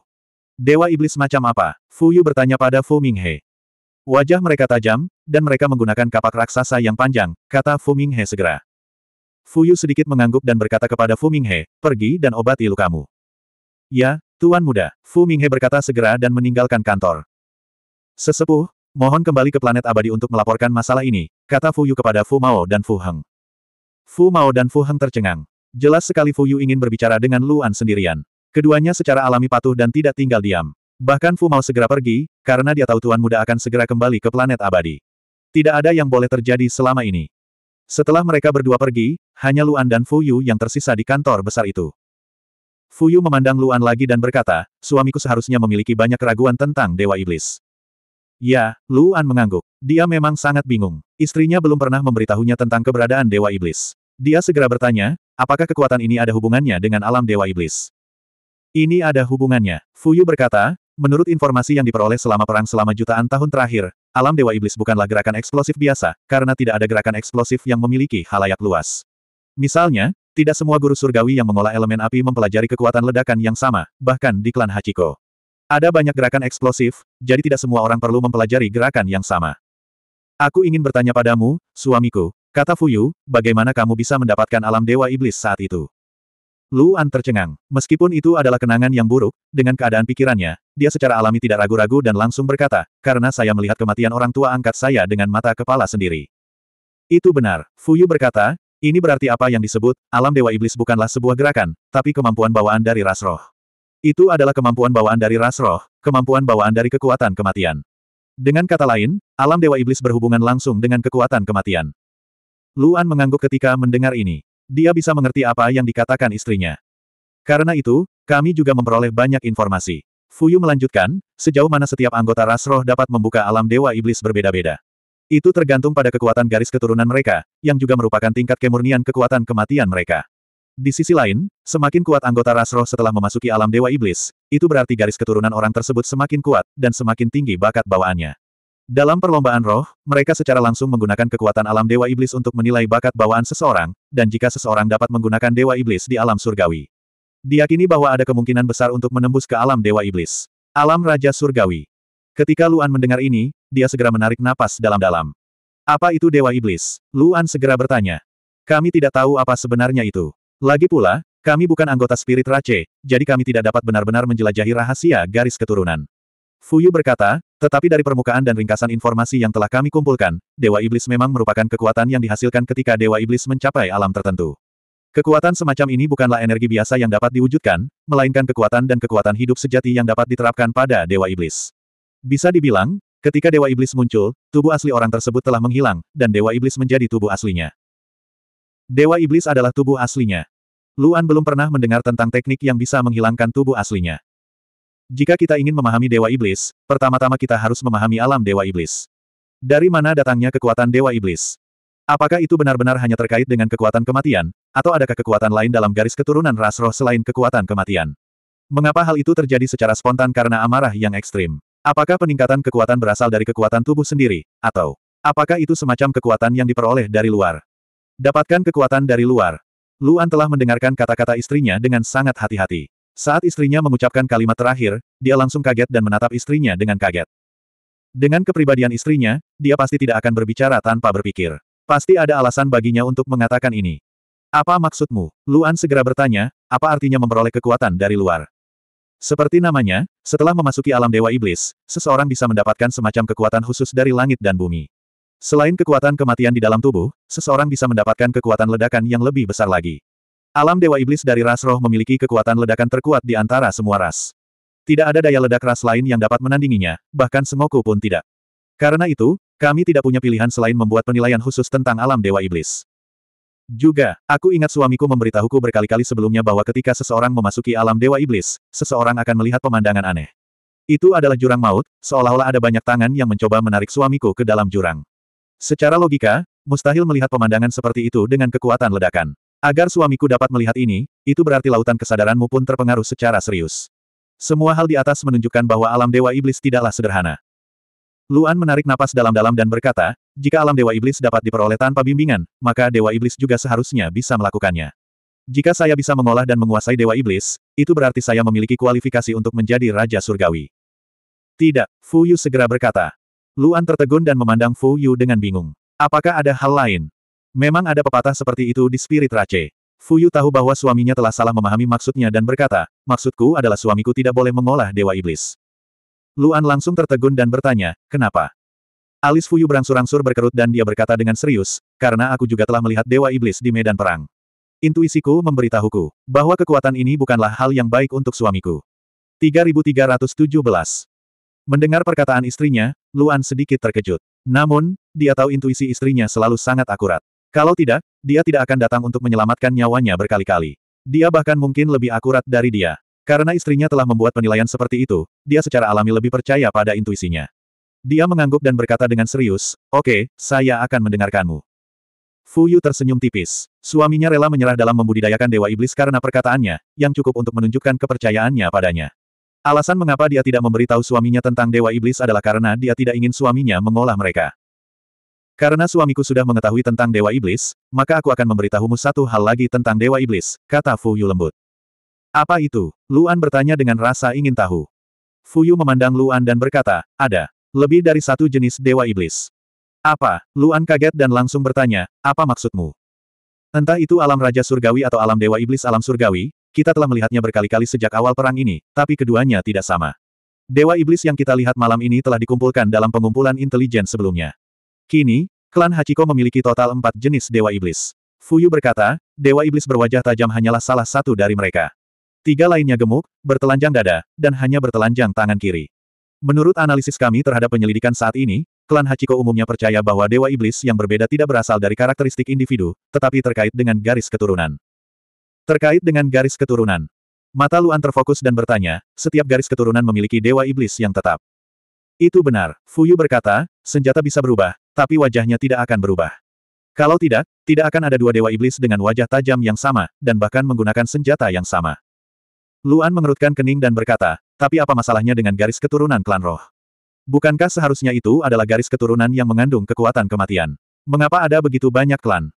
Dewa Iblis macam apa? Fu Yu bertanya pada Fu Minghe. Wajah mereka tajam, dan mereka menggunakan kapak raksasa yang panjang, kata Fu Minghe segera. Fuyu sedikit mengangguk dan berkata kepada Fu Minghe, pergi dan obati lukamu. Ya, Tuan Muda, Fu Minghe berkata segera dan meninggalkan kantor. Sesepuh, mohon kembali ke planet abadi untuk melaporkan masalah ini, kata Fuyu kepada Fu Mao dan Fu Heng. Fu Mao dan Fu Heng tercengang. Jelas sekali Fuyu ingin berbicara dengan Luan sendirian. Keduanya secara alami patuh dan tidak tinggal diam. Bahkan Fu Mao segera pergi, karena dia tahu Tuan Muda akan segera kembali ke planet abadi. Tidak ada yang boleh terjadi selama ini. Setelah mereka berdua pergi, hanya Luan dan Fuyu yang tersisa di kantor besar itu. Fuyu memandang Luan lagi dan berkata, suamiku seharusnya memiliki banyak keraguan tentang Dewa Iblis. Ya, Luan mengangguk. Dia memang sangat bingung. Istrinya belum pernah memberitahunya tentang keberadaan Dewa Iblis. Dia segera bertanya, apakah kekuatan ini ada hubungannya dengan alam Dewa Iblis? Ini ada hubungannya. Fuyu berkata, Menurut informasi yang diperoleh selama perang selama jutaan tahun terakhir, alam Dewa Iblis bukanlah gerakan eksplosif biasa, karena tidak ada gerakan eksplosif yang memiliki halayak luas. Misalnya, tidak semua guru surgawi yang mengolah elemen api mempelajari kekuatan ledakan yang sama, bahkan di klan Hachiko. Ada banyak gerakan eksplosif, jadi tidak semua orang perlu mempelajari gerakan yang sama. Aku ingin bertanya padamu, suamiku, kata Fuyu, bagaimana kamu bisa mendapatkan alam Dewa Iblis saat itu? Luan tercengang. Meskipun itu adalah kenangan yang buruk, dengan keadaan pikirannya, dia secara alami tidak ragu-ragu dan langsung berkata, karena saya melihat kematian orang tua angkat saya dengan mata kepala sendiri. Itu benar, Fuyu berkata, ini berarti apa yang disebut, alam dewa iblis bukanlah sebuah gerakan, tapi kemampuan bawaan dari ras roh. Itu adalah kemampuan bawaan dari ras roh, kemampuan bawaan dari kekuatan kematian. Dengan kata lain, alam dewa iblis berhubungan langsung dengan kekuatan kematian. Luan mengangguk ketika mendengar ini dia bisa mengerti apa yang dikatakan istrinya. Karena itu, kami juga memperoleh banyak informasi. Fuyu melanjutkan, sejauh mana setiap anggota ras roh dapat membuka alam dewa iblis berbeda-beda. Itu tergantung pada kekuatan garis keturunan mereka, yang juga merupakan tingkat kemurnian kekuatan kematian mereka. Di sisi lain, semakin kuat anggota ras roh setelah memasuki alam dewa iblis, itu berarti garis keturunan orang tersebut semakin kuat, dan semakin tinggi bakat bawaannya. Dalam perlombaan roh, mereka secara langsung menggunakan kekuatan alam Dewa Iblis untuk menilai bakat bawaan seseorang, dan jika seseorang dapat menggunakan Dewa Iblis di alam surgawi. Diakini bahwa ada kemungkinan besar untuk menembus ke alam Dewa Iblis. Alam Raja Surgawi. Ketika Luan mendengar ini, dia segera menarik napas dalam-dalam. Apa itu Dewa Iblis? Luan segera bertanya. Kami tidak tahu apa sebenarnya itu. Lagi pula, kami bukan anggota spirit Rache, jadi kami tidak dapat benar-benar menjelajahi rahasia garis keturunan. Fuyu berkata, tetapi dari permukaan dan ringkasan informasi yang telah kami kumpulkan, Dewa Iblis memang merupakan kekuatan yang dihasilkan ketika Dewa Iblis mencapai alam tertentu. Kekuatan semacam ini bukanlah energi biasa yang dapat diwujudkan, melainkan kekuatan dan kekuatan hidup sejati yang dapat diterapkan pada Dewa Iblis. Bisa dibilang, ketika Dewa Iblis muncul, tubuh asli orang tersebut telah menghilang, dan Dewa Iblis menjadi tubuh aslinya. Dewa Iblis adalah tubuh aslinya. Luan belum pernah mendengar tentang teknik yang bisa menghilangkan tubuh aslinya. Jika kita ingin memahami Dewa Iblis, pertama-tama kita harus memahami alam Dewa Iblis. Dari mana datangnya kekuatan Dewa Iblis? Apakah itu benar-benar hanya terkait dengan kekuatan kematian, atau adakah kekuatan lain dalam garis keturunan ras roh selain kekuatan kematian? Mengapa hal itu terjadi secara spontan karena amarah yang ekstrim? Apakah peningkatan kekuatan berasal dari kekuatan tubuh sendiri, atau apakah itu semacam kekuatan yang diperoleh dari luar? Dapatkan kekuatan dari luar. Luan telah mendengarkan kata-kata istrinya dengan sangat hati-hati. Saat istrinya mengucapkan kalimat terakhir, dia langsung kaget dan menatap istrinya dengan kaget. Dengan kepribadian istrinya, dia pasti tidak akan berbicara tanpa berpikir. Pasti ada alasan baginya untuk mengatakan ini. Apa maksudmu? Luan segera bertanya, apa artinya memperoleh kekuatan dari luar? Seperti namanya, setelah memasuki alam Dewa Iblis, seseorang bisa mendapatkan semacam kekuatan khusus dari langit dan bumi. Selain kekuatan kematian di dalam tubuh, seseorang bisa mendapatkan kekuatan ledakan yang lebih besar lagi. Alam Dewa Iblis dari ras roh memiliki kekuatan ledakan terkuat di antara semua ras. Tidak ada daya ledak ras lain yang dapat menandinginya, bahkan Sengoku pun tidak. Karena itu, kami tidak punya pilihan selain membuat penilaian khusus tentang alam Dewa Iblis. Juga, aku ingat suamiku memberitahuku berkali-kali sebelumnya bahwa ketika seseorang memasuki alam Dewa Iblis, seseorang akan melihat pemandangan aneh. Itu adalah jurang maut, seolah-olah ada banyak tangan yang mencoba menarik suamiku ke dalam jurang. Secara logika, mustahil melihat pemandangan seperti itu dengan kekuatan ledakan. Agar suamiku dapat melihat ini, itu berarti lautan kesadaranmu pun terpengaruh secara serius. Semua hal di atas menunjukkan bahwa alam Dewa Iblis tidaklah sederhana. Luan menarik napas dalam-dalam dan berkata, jika alam Dewa Iblis dapat diperoleh tanpa bimbingan, maka Dewa Iblis juga seharusnya bisa melakukannya. Jika saya bisa mengolah dan menguasai Dewa Iblis, itu berarti saya memiliki kualifikasi untuk menjadi Raja Surgawi. Tidak, Fu Yu segera berkata. Luan tertegun dan memandang Fu Yu dengan bingung. Apakah ada hal lain? Memang ada pepatah seperti itu di spirit Rache. Fuyu tahu bahwa suaminya telah salah memahami maksudnya dan berkata, maksudku adalah suamiku tidak boleh mengolah Dewa Iblis. Luan langsung tertegun dan bertanya, kenapa? Alis Fuyu berangsur-angsur berkerut dan dia berkata dengan serius, karena aku juga telah melihat Dewa Iblis di medan perang. Intuisiku memberitahuku, bahwa kekuatan ini bukanlah hal yang baik untuk suamiku. 3317 Mendengar perkataan istrinya, Luan sedikit terkejut. Namun, dia tahu intuisi istrinya selalu sangat akurat. Kalau tidak, dia tidak akan datang untuk menyelamatkan nyawanya berkali-kali. Dia bahkan mungkin lebih akurat dari dia. Karena istrinya telah membuat penilaian seperti itu, dia secara alami lebih percaya pada intuisinya. Dia mengangguk dan berkata dengan serius, Oke, okay, saya akan mendengarkanmu. Fu Yu tersenyum tipis. Suaminya rela menyerah dalam membudidayakan Dewa Iblis karena perkataannya, yang cukup untuk menunjukkan kepercayaannya padanya. Alasan mengapa dia tidak memberitahu suaminya tentang Dewa Iblis adalah karena dia tidak ingin suaminya mengolah mereka. Karena suamiku sudah mengetahui tentang Dewa Iblis, maka aku akan memberitahumu satu hal lagi tentang Dewa Iblis, kata Fuyu lembut. Apa itu? Luan bertanya dengan rasa ingin tahu. Fuyu memandang Luan dan berkata, ada. Lebih dari satu jenis Dewa Iblis. Apa? Luan kaget dan langsung bertanya, apa maksudmu? Entah itu alam Raja Surgawi atau alam Dewa Iblis alam Surgawi, kita telah melihatnya berkali-kali sejak awal perang ini, tapi keduanya tidak sama. Dewa Iblis yang kita lihat malam ini telah dikumpulkan dalam pengumpulan intelijen sebelumnya. Kini, klan Hachiko memiliki total empat jenis Dewa Iblis. Fuyu berkata, Dewa Iblis berwajah tajam hanyalah salah satu dari mereka. Tiga lainnya gemuk, bertelanjang dada, dan hanya bertelanjang tangan kiri. Menurut analisis kami terhadap penyelidikan saat ini, klan Hachiko umumnya percaya bahwa Dewa Iblis yang berbeda tidak berasal dari karakteristik individu, tetapi terkait dengan garis keturunan. Terkait dengan garis keturunan. Mata Luan terfokus dan bertanya, setiap garis keturunan memiliki Dewa Iblis yang tetap. Itu benar, Fuyu berkata, senjata bisa berubah, tapi wajahnya tidak akan berubah. Kalau tidak, tidak akan ada dua dewa iblis dengan wajah tajam yang sama, dan bahkan menggunakan senjata yang sama. Luan mengerutkan kening dan berkata, tapi apa masalahnya dengan garis keturunan klan roh? Bukankah seharusnya itu adalah garis keturunan yang mengandung kekuatan kematian? Mengapa ada begitu banyak klan?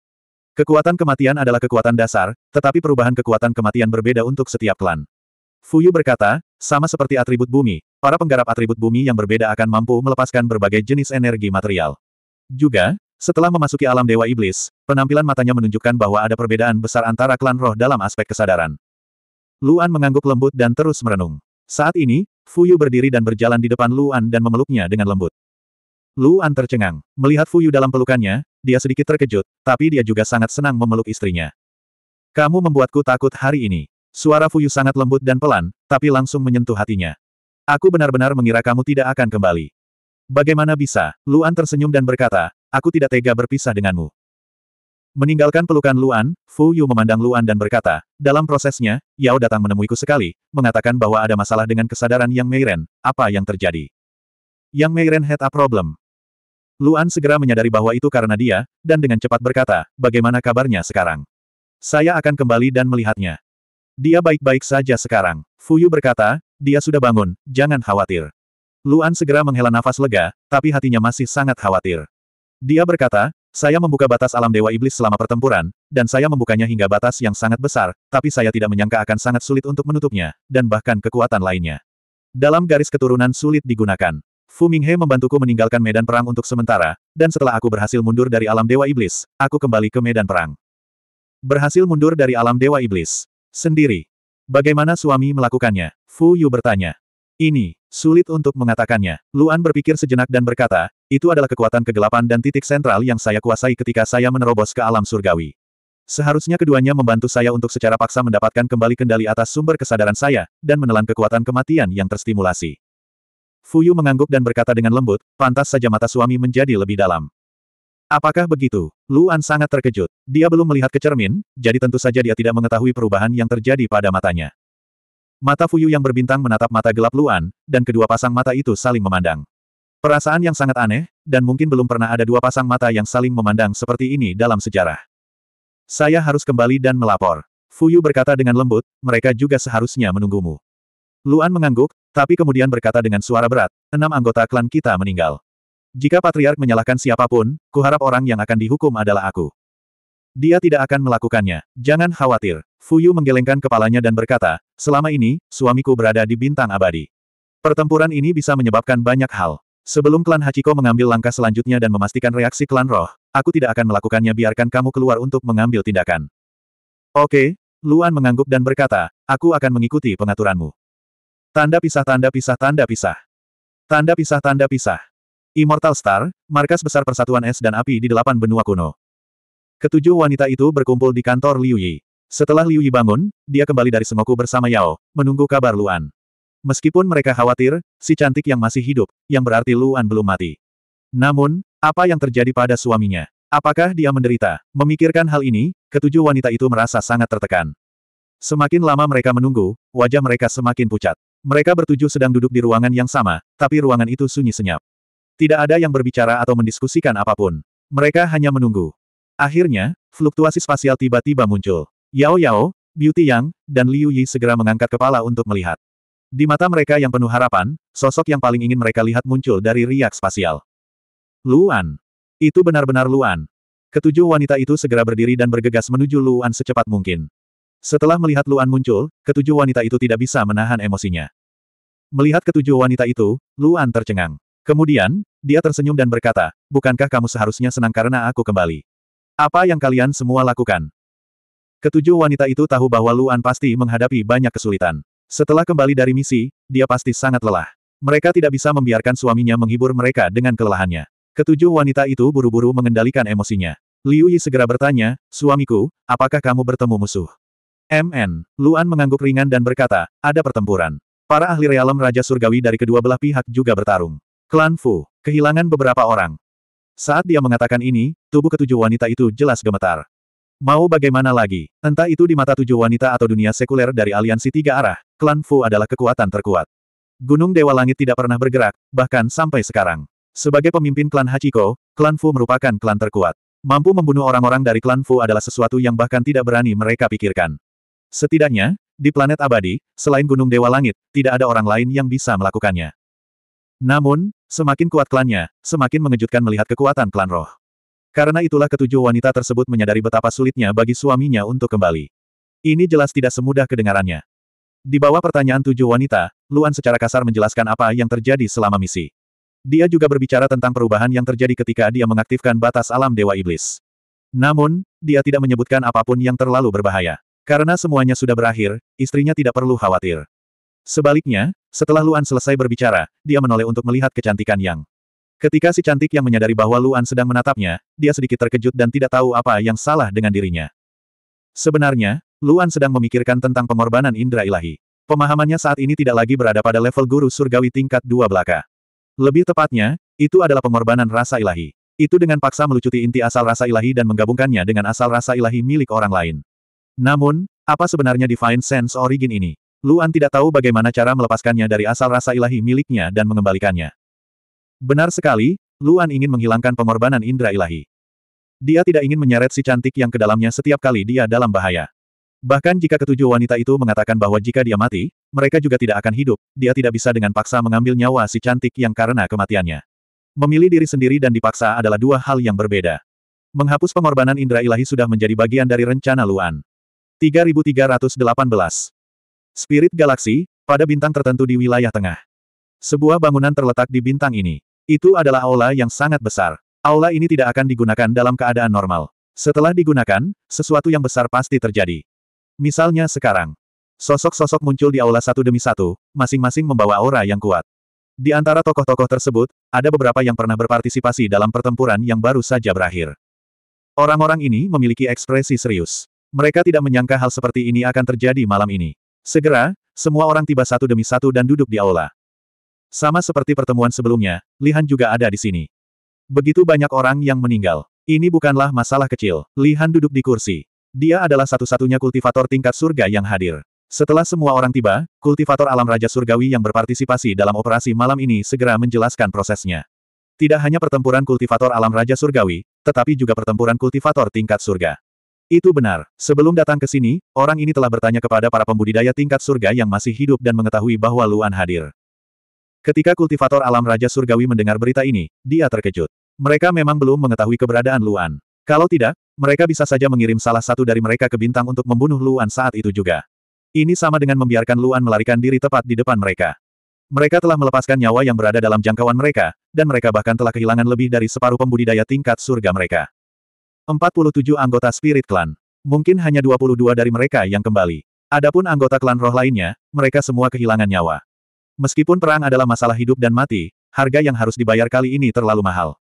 Kekuatan kematian adalah kekuatan dasar, tetapi perubahan kekuatan kematian berbeda untuk setiap klan. Fuyu berkata, sama seperti atribut bumi, para penggarap atribut bumi yang berbeda akan mampu melepaskan berbagai jenis energi material. Juga, setelah memasuki alam Dewa Iblis, penampilan matanya menunjukkan bahwa ada perbedaan besar antara klan roh dalam aspek kesadaran. Luan mengangguk lembut dan terus merenung. Saat ini, Fuyu berdiri dan berjalan di depan Luan dan memeluknya dengan lembut. Luan tercengang. Melihat Fuyu dalam pelukannya, dia sedikit terkejut, tapi dia juga sangat senang memeluk istrinya. Kamu membuatku takut hari ini. Suara Fuyu sangat lembut dan pelan, tapi langsung menyentuh hatinya. Aku benar-benar mengira kamu tidak akan kembali. Bagaimana bisa? Luan tersenyum dan berkata, aku tidak tega berpisah denganmu. Meninggalkan pelukan Luan, Fu Yu memandang Luan dan berkata, dalam prosesnya, Yao datang menemuiku sekali, mengatakan bahwa ada masalah dengan kesadaran Yang Meiren, apa yang terjadi? Yang Meiren had a problem. Luan segera menyadari bahwa itu karena dia, dan dengan cepat berkata, bagaimana kabarnya sekarang? Saya akan kembali dan melihatnya. Dia baik-baik saja sekarang. Fu Yu berkata, dia sudah bangun, jangan khawatir. Luan segera menghela nafas lega, tapi hatinya masih sangat khawatir. Dia berkata, saya membuka batas alam Dewa Iblis selama pertempuran, dan saya membukanya hingga batas yang sangat besar, tapi saya tidak menyangka akan sangat sulit untuk menutupnya, dan bahkan kekuatan lainnya. Dalam garis keturunan sulit digunakan. Fu Minghe membantuku meninggalkan medan perang untuk sementara, dan setelah aku berhasil mundur dari alam Dewa Iblis, aku kembali ke medan perang. Berhasil mundur dari alam Dewa Iblis. Sendiri. Bagaimana suami melakukannya? Fu Yu bertanya. Ini. Sulit untuk mengatakannya. Luan berpikir sejenak dan berkata, itu adalah kekuatan kegelapan dan titik sentral yang saya kuasai ketika saya menerobos ke alam surgawi. Seharusnya keduanya membantu saya untuk secara paksa mendapatkan kembali kendali atas sumber kesadaran saya, dan menelan kekuatan kematian yang terstimulasi. Fuyu mengangguk dan berkata dengan lembut, pantas saja mata suami menjadi lebih dalam. Apakah begitu? Luan sangat terkejut. Dia belum melihat ke cermin, jadi tentu saja dia tidak mengetahui perubahan yang terjadi pada matanya. Mata Fuyu yang berbintang menatap mata gelap Luan, dan kedua pasang mata itu saling memandang. Perasaan yang sangat aneh, dan mungkin belum pernah ada dua pasang mata yang saling memandang seperti ini dalam sejarah. Saya harus kembali dan melapor. Fuyu berkata dengan lembut, mereka juga seharusnya menunggumu. Luan mengangguk, tapi kemudian berkata dengan suara berat, enam anggota klan kita meninggal. Jika Patriark menyalahkan siapapun, kuharap orang yang akan dihukum adalah aku. Dia tidak akan melakukannya. Jangan khawatir. Fuyu menggelengkan kepalanya dan berkata, Selama ini, suamiku berada di bintang abadi. Pertempuran ini bisa menyebabkan banyak hal. Sebelum klan Hachiko mengambil langkah selanjutnya dan memastikan reaksi klan roh, aku tidak akan melakukannya biarkan kamu keluar untuk mengambil tindakan. Oke, Luan mengangguk dan berkata, aku akan mengikuti pengaturanmu. Tanda pisah tanda pisah tanda pisah. Tanda pisah tanda pisah. Immortal Star, markas besar persatuan es dan api di delapan benua kuno. Ketujuh wanita itu berkumpul di kantor Liu Yi. Setelah Liu Yi bangun, dia kembali dari semoku bersama Yao, menunggu kabar Luan. Meskipun mereka khawatir, si cantik yang masih hidup, yang berarti Luan belum mati. Namun, apa yang terjadi pada suaminya? Apakah dia menderita? Memikirkan hal ini, ketujuh wanita itu merasa sangat tertekan. Semakin lama mereka menunggu, wajah mereka semakin pucat. Mereka bertujuh sedang duduk di ruangan yang sama, tapi ruangan itu sunyi senyap. Tidak ada yang berbicara atau mendiskusikan apapun. Mereka hanya menunggu. Akhirnya, fluktuasi spasial tiba-tiba muncul. Yao Yao, Beauty Yang, dan Liu Yi segera mengangkat kepala untuk melihat. Di mata mereka yang penuh harapan, sosok yang paling ingin mereka lihat muncul dari riak spasial. Luan. Itu benar-benar Luan. Ketujuh wanita itu segera berdiri dan bergegas menuju Luan secepat mungkin. Setelah melihat Luan muncul, ketujuh wanita itu tidak bisa menahan emosinya. Melihat ketujuh wanita itu, Luan tercengang. Kemudian, dia tersenyum dan berkata, Bukankah kamu seharusnya senang karena aku kembali? Apa yang kalian semua lakukan? Ketujuh wanita itu tahu bahwa Luan pasti menghadapi banyak kesulitan. Setelah kembali dari misi, dia pasti sangat lelah. Mereka tidak bisa membiarkan suaminya menghibur mereka dengan kelelahannya. Ketujuh wanita itu buru-buru mengendalikan emosinya. Liu Yi segera bertanya, suamiku, apakah kamu bertemu musuh? MN, Luan mengangguk ringan dan berkata, ada pertempuran. Para ahli realem Raja Surgawi dari kedua belah pihak juga bertarung. Klan Fu, kehilangan beberapa orang. Saat dia mengatakan ini, tubuh ketujuh wanita itu jelas gemetar. Mau bagaimana lagi? Entah itu di mata tujuh wanita atau dunia sekuler dari aliansi tiga arah, klan Fu adalah kekuatan terkuat. Gunung Dewa Langit tidak pernah bergerak, bahkan sampai sekarang. Sebagai pemimpin klan Hachiko, klan Fu merupakan klan terkuat. Mampu membunuh orang-orang dari klan Fu adalah sesuatu yang bahkan tidak berani mereka pikirkan. Setidaknya, di planet abadi, selain Gunung Dewa Langit, tidak ada orang lain yang bisa melakukannya. Namun, semakin kuat klannya, semakin mengejutkan melihat kekuatan klan roh. Karena itulah ketujuh wanita tersebut menyadari betapa sulitnya bagi suaminya untuk kembali. Ini jelas tidak semudah kedengarannya. Di bawah pertanyaan tujuh wanita, Luan secara kasar menjelaskan apa yang terjadi selama misi. Dia juga berbicara tentang perubahan yang terjadi ketika dia mengaktifkan batas alam Dewa Iblis. Namun, dia tidak menyebutkan apapun yang terlalu berbahaya. Karena semuanya sudah berakhir, istrinya tidak perlu khawatir. Sebaliknya, setelah Luan selesai berbicara, dia menoleh untuk melihat kecantikan Yang. Ketika si cantik yang menyadari bahwa Luan sedang menatapnya, dia sedikit terkejut dan tidak tahu apa yang salah dengan dirinya. Sebenarnya, Luan sedang memikirkan tentang pengorbanan indra ilahi. Pemahamannya saat ini tidak lagi berada pada level guru surgawi tingkat dua belaka. Lebih tepatnya, itu adalah pengorbanan rasa ilahi. Itu dengan paksa melucuti inti asal rasa ilahi dan menggabungkannya dengan asal rasa ilahi milik orang lain. Namun, apa sebenarnya Divine Sense Origin ini? Luan tidak tahu bagaimana cara melepaskannya dari asal rasa ilahi miliknya dan mengembalikannya. Benar sekali, Luan ingin menghilangkan pengorbanan indra ilahi. Dia tidak ingin menyeret si cantik yang kedalamnya setiap kali dia dalam bahaya. Bahkan jika ketujuh wanita itu mengatakan bahwa jika dia mati, mereka juga tidak akan hidup, dia tidak bisa dengan paksa mengambil nyawa si cantik yang karena kematiannya. Memilih diri sendiri dan dipaksa adalah dua hal yang berbeda. Menghapus pengorbanan indra ilahi sudah menjadi bagian dari rencana Luan. 3318 Spirit Galaksi, pada bintang tertentu di wilayah tengah. Sebuah bangunan terletak di bintang ini. Itu adalah aula yang sangat besar. Aula ini tidak akan digunakan dalam keadaan normal. Setelah digunakan, sesuatu yang besar pasti terjadi. Misalnya sekarang. Sosok-sosok muncul di aula satu demi satu, masing-masing membawa aura yang kuat. Di antara tokoh-tokoh tersebut, ada beberapa yang pernah berpartisipasi dalam pertempuran yang baru saja berakhir. Orang-orang ini memiliki ekspresi serius. Mereka tidak menyangka hal seperti ini akan terjadi malam ini. Segera, semua orang tiba satu demi satu dan duduk di aula. Sama seperti pertemuan sebelumnya, Lihan juga ada di sini. Begitu banyak orang yang meninggal. Ini bukanlah masalah kecil. Lihan duduk di kursi. Dia adalah satu-satunya kultivator tingkat surga yang hadir. Setelah semua orang tiba, kultivator alam Raja Surgawi yang berpartisipasi dalam operasi malam ini segera menjelaskan prosesnya. Tidak hanya pertempuran kultivator alam Raja Surgawi, tetapi juga pertempuran kultivator tingkat surga. Itu benar. Sebelum datang ke sini, orang ini telah bertanya kepada para pembudidaya tingkat surga yang masih hidup dan mengetahui bahwa Luan hadir. Ketika kultivator alam Raja Surgawi mendengar berita ini, dia terkejut. Mereka memang belum mengetahui keberadaan Luan. Kalau tidak, mereka bisa saja mengirim salah satu dari mereka ke bintang untuk membunuh Luan saat itu juga. Ini sama dengan membiarkan Luan melarikan diri tepat di depan mereka. Mereka telah melepaskan nyawa yang berada dalam jangkauan mereka, dan mereka bahkan telah kehilangan lebih dari separuh pembudidaya tingkat surga mereka. 47 anggota Spirit Clan. Mungkin hanya 22 dari mereka yang kembali. Adapun anggota klan roh lainnya, mereka semua kehilangan nyawa. Meskipun perang adalah masalah hidup dan mati, harga yang harus dibayar kali ini terlalu mahal.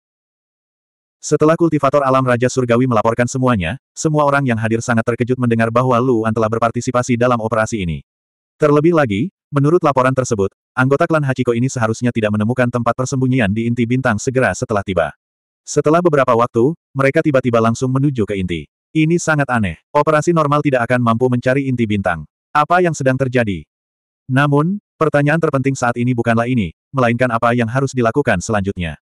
Setelah kultivator alam Raja Surgawi melaporkan semuanya, semua orang yang hadir sangat terkejut mendengar bahwa Luan telah berpartisipasi dalam operasi ini. Terlebih lagi, menurut laporan tersebut, anggota klan Hachiko ini seharusnya tidak menemukan tempat persembunyian di inti bintang segera setelah tiba. Setelah beberapa waktu, mereka tiba-tiba langsung menuju ke inti. Ini sangat aneh. Operasi normal tidak akan mampu mencari inti bintang. Apa yang sedang terjadi? Namun, Pertanyaan terpenting saat ini bukanlah ini, melainkan apa yang harus dilakukan selanjutnya.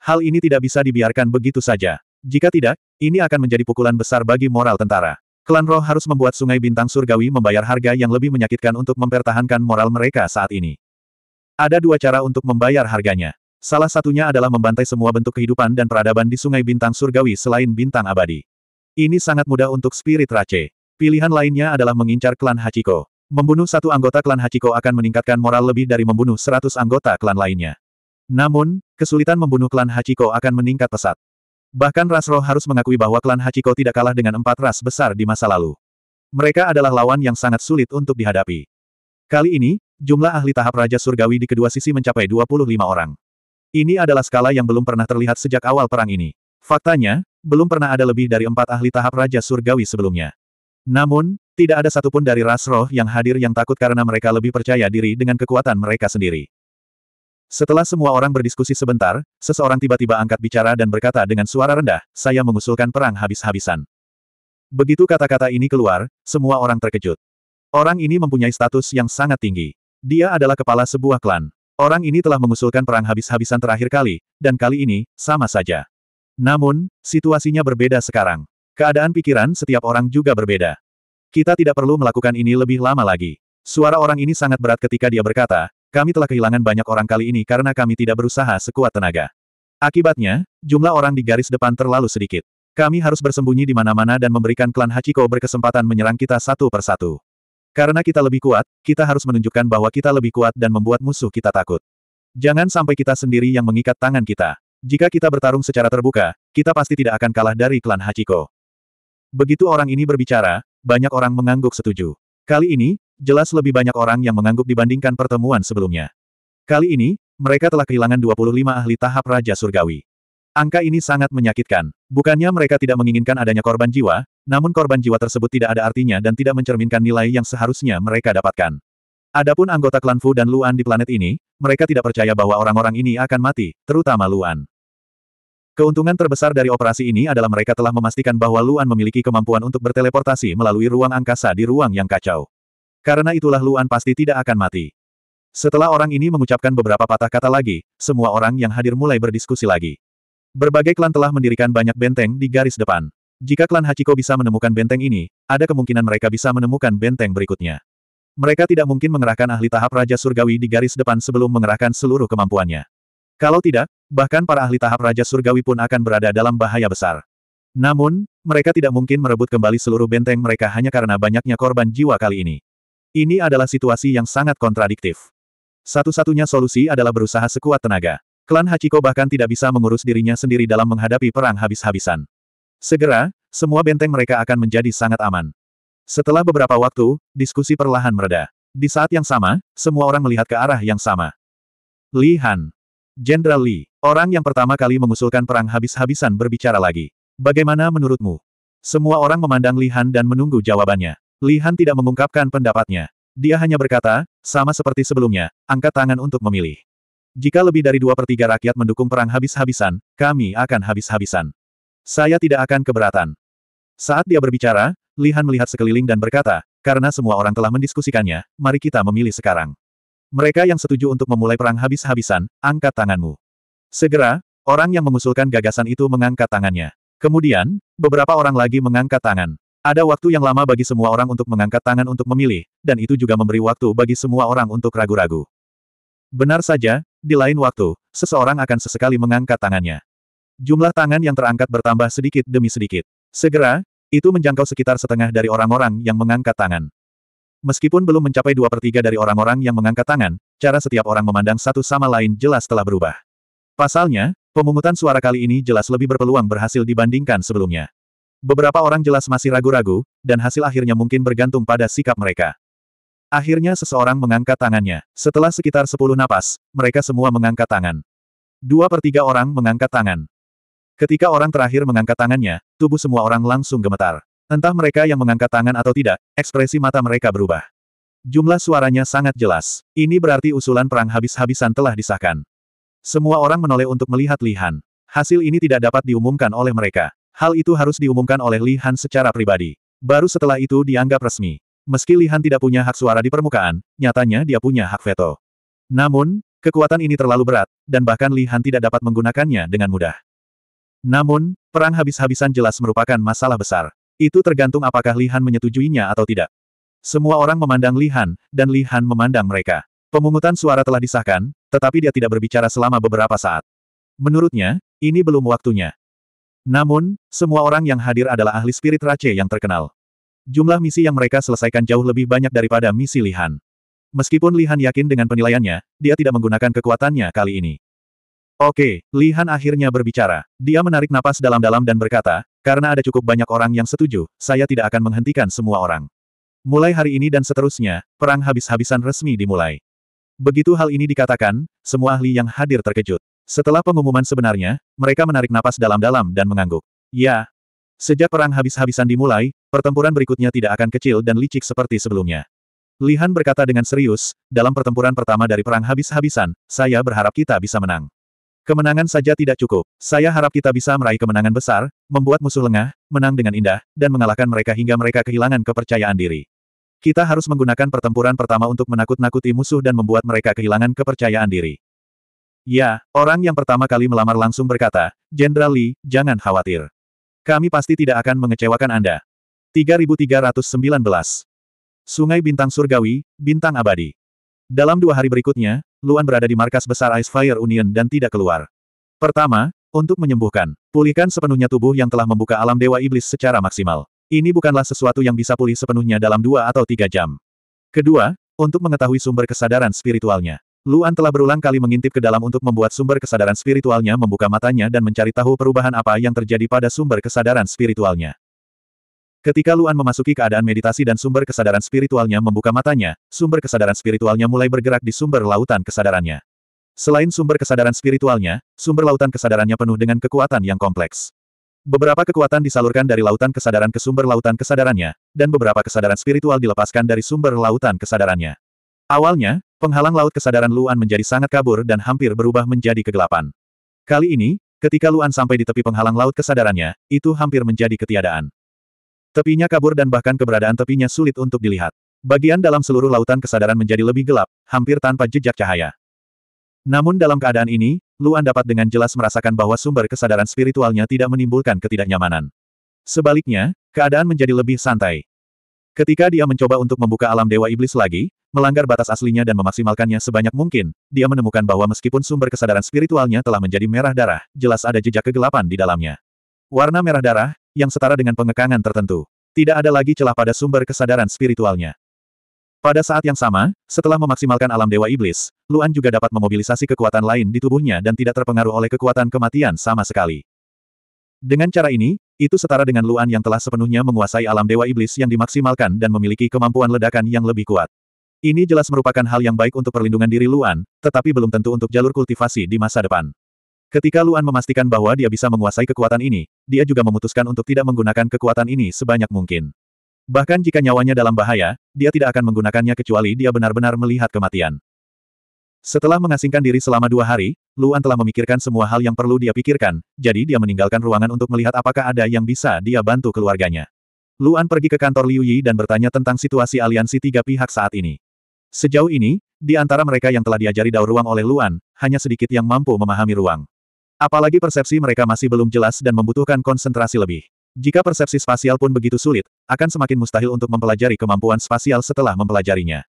Hal ini tidak bisa dibiarkan begitu saja. Jika tidak, ini akan menjadi pukulan besar bagi moral tentara. Klan roh harus membuat sungai bintang surgawi membayar harga yang lebih menyakitkan untuk mempertahankan moral mereka saat ini. Ada dua cara untuk membayar harganya. Salah satunya adalah membantai semua bentuk kehidupan dan peradaban di sungai bintang surgawi selain bintang abadi. Ini sangat mudah untuk spirit race. Pilihan lainnya adalah mengincar klan Hachiko. Membunuh satu anggota klan Hachiko akan meningkatkan moral lebih dari membunuh seratus anggota klan lainnya. Namun, kesulitan membunuh klan Hachiko akan meningkat pesat. Bahkan ras roh harus mengakui bahwa klan Hachiko tidak kalah dengan empat ras besar di masa lalu. Mereka adalah lawan yang sangat sulit untuk dihadapi. Kali ini, jumlah ahli tahap Raja Surgawi di kedua sisi mencapai 25 orang. Ini adalah skala yang belum pernah terlihat sejak awal perang ini. Faktanya, belum pernah ada lebih dari empat ahli tahap Raja Surgawi sebelumnya. Namun, tidak ada satupun dari ras roh yang hadir yang takut karena mereka lebih percaya diri dengan kekuatan mereka sendiri. Setelah semua orang berdiskusi sebentar, seseorang tiba-tiba angkat bicara dan berkata dengan suara rendah, saya mengusulkan perang habis-habisan. Begitu kata-kata ini keluar, semua orang terkejut. Orang ini mempunyai status yang sangat tinggi. Dia adalah kepala sebuah klan. Orang ini telah mengusulkan perang habis-habisan terakhir kali, dan kali ini, sama saja. Namun, situasinya berbeda sekarang. Keadaan pikiran setiap orang juga berbeda. Kita tidak perlu melakukan ini lebih lama lagi. Suara orang ini sangat berat ketika dia berkata, kami telah kehilangan banyak orang kali ini karena kami tidak berusaha sekuat tenaga. Akibatnya, jumlah orang di garis depan terlalu sedikit. Kami harus bersembunyi di mana-mana dan memberikan klan Hachiko berkesempatan menyerang kita satu persatu. Karena kita lebih kuat, kita harus menunjukkan bahwa kita lebih kuat dan membuat musuh kita takut. Jangan sampai kita sendiri yang mengikat tangan kita. Jika kita bertarung secara terbuka, kita pasti tidak akan kalah dari klan Hachiko. Begitu orang ini berbicara, banyak orang mengangguk setuju. Kali ini, jelas lebih banyak orang yang mengangguk dibandingkan pertemuan sebelumnya. Kali ini, mereka telah kehilangan 25 ahli tahap Raja Surgawi. Angka ini sangat menyakitkan. Bukannya mereka tidak menginginkan adanya korban jiwa, namun korban jiwa tersebut tidak ada artinya dan tidak mencerminkan nilai yang seharusnya mereka dapatkan. Adapun anggota klan Fu dan Luan di planet ini, mereka tidak percaya bahwa orang-orang ini akan mati, terutama Luan. Keuntungan terbesar dari operasi ini adalah mereka telah memastikan bahwa Luan memiliki kemampuan untuk berteleportasi melalui ruang angkasa di ruang yang kacau. Karena itulah Luan pasti tidak akan mati. Setelah orang ini mengucapkan beberapa patah kata lagi, semua orang yang hadir mulai berdiskusi lagi. Berbagai klan telah mendirikan banyak benteng di garis depan. Jika klan Hachiko bisa menemukan benteng ini, ada kemungkinan mereka bisa menemukan benteng berikutnya. Mereka tidak mungkin mengerahkan ahli tahap Raja Surgawi di garis depan sebelum mengerahkan seluruh kemampuannya. Kalau tidak, bahkan para ahli tahap Raja Surgawi pun akan berada dalam bahaya besar. Namun, mereka tidak mungkin merebut kembali seluruh benteng mereka hanya karena banyaknya korban jiwa kali ini. Ini adalah situasi yang sangat kontradiktif. Satu-satunya solusi adalah berusaha sekuat tenaga. Klan Hachiko bahkan tidak bisa mengurus dirinya sendiri dalam menghadapi perang habis-habisan. Segera, semua benteng mereka akan menjadi sangat aman. Setelah beberapa waktu, diskusi perlahan mereda. Di saat yang sama, semua orang melihat ke arah yang sama. Li Han, Jenderal Li, orang yang pertama kali mengusulkan perang habis-habisan berbicara lagi. Bagaimana menurutmu? Semua orang memandang Li Han dan menunggu jawabannya. Li Han tidak mengungkapkan pendapatnya. Dia hanya berkata, sama seperti sebelumnya, angkat tangan untuk memilih. Jika lebih dari dua per tiga rakyat mendukung perang habis-habisan, kami akan habis-habisan. Saya tidak akan keberatan. Saat dia berbicara, Li Han melihat sekeliling dan berkata, karena semua orang telah mendiskusikannya, mari kita memilih sekarang. Mereka yang setuju untuk memulai perang habis-habisan, angkat tanganmu. Segera, orang yang mengusulkan gagasan itu mengangkat tangannya. Kemudian, beberapa orang lagi mengangkat tangan. Ada waktu yang lama bagi semua orang untuk mengangkat tangan untuk memilih, dan itu juga memberi waktu bagi semua orang untuk ragu-ragu. Benar saja, di lain waktu, seseorang akan sesekali mengangkat tangannya. Jumlah tangan yang terangkat bertambah sedikit demi sedikit. Segera, itu menjangkau sekitar setengah dari orang-orang yang mengangkat tangan. Meskipun belum mencapai dua per tiga dari orang-orang yang mengangkat tangan, cara setiap orang memandang satu sama lain jelas telah berubah. Pasalnya, pemungutan suara kali ini jelas lebih berpeluang berhasil dibandingkan sebelumnya. Beberapa orang jelas masih ragu-ragu, dan hasil akhirnya mungkin bergantung pada sikap mereka. Akhirnya seseorang mengangkat tangannya. Setelah sekitar sepuluh napas, mereka semua mengangkat tangan. Dua per tiga orang mengangkat tangan. Ketika orang terakhir mengangkat tangannya, tubuh semua orang langsung gemetar. Entah mereka yang mengangkat tangan atau tidak, ekspresi mata mereka berubah. Jumlah suaranya sangat jelas. Ini berarti usulan perang habis-habisan telah disahkan. Semua orang menoleh untuk melihat Li Han. Hasil ini tidak dapat diumumkan oleh mereka. Hal itu harus diumumkan oleh Li Han secara pribadi. Baru setelah itu dianggap resmi. Meski Li Han tidak punya hak suara di permukaan, nyatanya dia punya hak veto. Namun, kekuatan ini terlalu berat, dan bahkan Li Han tidak dapat menggunakannya dengan mudah. Namun, perang habis-habisan jelas merupakan masalah besar. Itu tergantung apakah Lihan menyetujuinya atau tidak. Semua orang memandang Lihan, dan Lihan memandang mereka. Pemungutan suara telah disahkan, tetapi dia tidak berbicara selama beberapa saat. Menurutnya, ini belum waktunya. Namun, semua orang yang hadir adalah ahli spirit race yang terkenal. Jumlah misi yang mereka selesaikan jauh lebih banyak daripada misi Lihan. Meskipun Lihan yakin dengan penilaiannya, dia tidak menggunakan kekuatannya kali ini. Oke, Lihan akhirnya berbicara. Dia menarik napas dalam-dalam dan berkata, karena ada cukup banyak orang yang setuju, saya tidak akan menghentikan semua orang. Mulai hari ini dan seterusnya, perang habis-habisan resmi dimulai. Begitu hal ini dikatakan, semua ahli yang hadir terkejut. Setelah pengumuman sebenarnya, mereka menarik napas dalam-dalam dan mengangguk. Ya. Sejak perang habis-habisan dimulai, pertempuran berikutnya tidak akan kecil dan licik seperti sebelumnya. Lihan berkata dengan serius, dalam pertempuran pertama dari perang habis-habisan, saya berharap kita bisa menang. Kemenangan saja tidak cukup. Saya harap kita bisa meraih kemenangan besar, membuat musuh lengah, menang dengan indah, dan mengalahkan mereka hingga mereka kehilangan kepercayaan diri. Kita harus menggunakan pertempuran pertama untuk menakut-nakuti musuh dan membuat mereka kehilangan kepercayaan diri. Ya, orang yang pertama kali melamar langsung berkata, Jenderal Lee, jangan khawatir. Kami pasti tidak akan mengecewakan Anda. 3319 Sungai Bintang Surgawi, Bintang Abadi Dalam dua hari berikutnya, Luan berada di markas besar Ice Fire Union dan tidak keluar. Pertama, untuk menyembuhkan, pulihkan sepenuhnya tubuh yang telah membuka alam Dewa Iblis secara maksimal. Ini bukanlah sesuatu yang bisa pulih sepenuhnya dalam dua atau tiga jam. Kedua, untuk mengetahui sumber kesadaran spiritualnya. Luan telah berulang kali mengintip ke dalam untuk membuat sumber kesadaran spiritualnya membuka matanya dan mencari tahu perubahan apa yang terjadi pada sumber kesadaran spiritualnya. Ketika Luan memasuki keadaan meditasi dan sumber kesadaran spiritualnya membuka matanya, sumber kesadaran spiritualnya mulai bergerak di sumber lautan kesadarannya. Selain sumber kesadaran spiritualnya, sumber lautan kesadarannya penuh dengan kekuatan yang kompleks. Beberapa kekuatan disalurkan dari lautan kesadaran ke sumber lautan kesadarannya, dan beberapa kesadaran spiritual dilepaskan dari sumber lautan kesadarannya. Awalnya, penghalang laut kesadaran Luan menjadi sangat kabur dan hampir berubah menjadi kegelapan. Kali ini, ketika Luan sampai di tepi penghalang laut kesadarannya, itu hampir menjadi ketiadaan. Tepinya kabur dan bahkan keberadaan tepinya sulit untuk dilihat. Bagian dalam seluruh lautan kesadaran menjadi lebih gelap, hampir tanpa jejak cahaya. Namun dalam keadaan ini, Luan dapat dengan jelas merasakan bahwa sumber kesadaran spiritualnya tidak menimbulkan ketidaknyamanan. Sebaliknya, keadaan menjadi lebih santai. Ketika dia mencoba untuk membuka alam Dewa Iblis lagi, melanggar batas aslinya dan memaksimalkannya sebanyak mungkin, dia menemukan bahwa meskipun sumber kesadaran spiritualnya telah menjadi merah darah, jelas ada jejak kegelapan di dalamnya. Warna merah darah, yang setara dengan pengekangan tertentu. Tidak ada lagi celah pada sumber kesadaran spiritualnya. Pada saat yang sama, setelah memaksimalkan alam Dewa Iblis, Luan juga dapat memobilisasi kekuatan lain di tubuhnya dan tidak terpengaruh oleh kekuatan kematian sama sekali. Dengan cara ini, itu setara dengan Luan yang telah sepenuhnya menguasai alam Dewa Iblis yang dimaksimalkan dan memiliki kemampuan ledakan yang lebih kuat. Ini jelas merupakan hal yang baik untuk perlindungan diri Luan, tetapi belum tentu untuk jalur kultivasi di masa depan. Ketika Luan memastikan bahwa dia bisa menguasai kekuatan ini, dia juga memutuskan untuk tidak menggunakan kekuatan ini sebanyak mungkin. Bahkan jika nyawanya dalam bahaya, dia tidak akan menggunakannya kecuali dia benar-benar melihat kematian. Setelah mengasingkan diri selama dua hari, Luan telah memikirkan semua hal yang perlu dia pikirkan, jadi dia meninggalkan ruangan untuk melihat apakah ada yang bisa dia bantu keluarganya. Luan pergi ke kantor Liu Yi dan bertanya tentang situasi aliansi tiga pihak saat ini. Sejauh ini, di antara mereka yang telah diajari daur ruang oleh Luan, hanya sedikit yang mampu memahami ruang. Apalagi persepsi mereka masih belum jelas dan membutuhkan konsentrasi lebih. Jika persepsi spasial pun begitu sulit, akan semakin mustahil untuk mempelajari kemampuan spasial setelah mempelajarinya.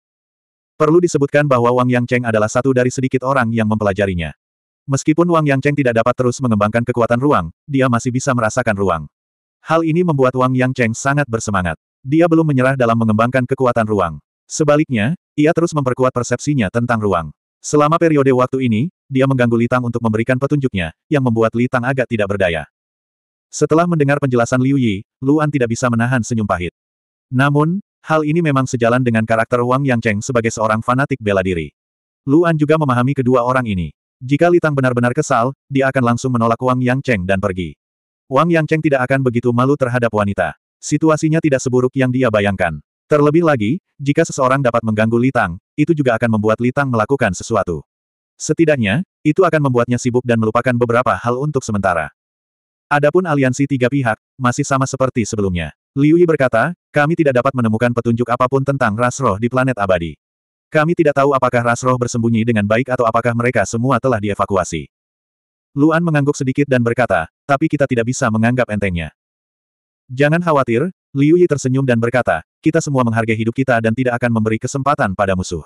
Perlu disebutkan bahwa Wang Yang Cheng adalah satu dari sedikit orang yang mempelajarinya. Meskipun Wang Yang Cheng tidak dapat terus mengembangkan kekuatan ruang, dia masih bisa merasakan ruang. Hal ini membuat Wang Yang Cheng sangat bersemangat. Dia belum menyerah dalam mengembangkan kekuatan ruang. Sebaliknya, ia terus memperkuat persepsinya tentang ruang. Selama periode waktu ini, dia mengganggu Litang untuk memberikan petunjuknya, yang membuat Litang agak tidak berdaya. Setelah mendengar penjelasan Liu Yi, Luan tidak bisa menahan senyum pahit. Namun, hal ini memang sejalan dengan karakter Wang Yang Cheng sebagai seorang fanatik bela diri. Luan juga memahami kedua orang ini. Jika Litang benar-benar kesal, dia akan langsung menolak Wang Yang Cheng dan pergi. Wang Yang Cheng tidak akan begitu malu terhadap wanita. Situasinya tidak seburuk yang dia bayangkan. Terlebih lagi, jika seseorang dapat mengganggu Litang, itu juga akan membuat Litang melakukan sesuatu. Setidaknya, itu akan membuatnya sibuk dan melupakan beberapa hal untuk sementara. Adapun aliansi tiga pihak, masih sama seperti sebelumnya. Liu Yi berkata, kami tidak dapat menemukan petunjuk apapun tentang ras roh di planet abadi. Kami tidak tahu apakah ras roh bersembunyi dengan baik atau apakah mereka semua telah dievakuasi. Luan mengangguk sedikit dan berkata, tapi kita tidak bisa menganggap entengnya. Jangan khawatir, Liu Yi tersenyum dan berkata, kita semua menghargai hidup kita dan tidak akan memberi kesempatan pada musuh.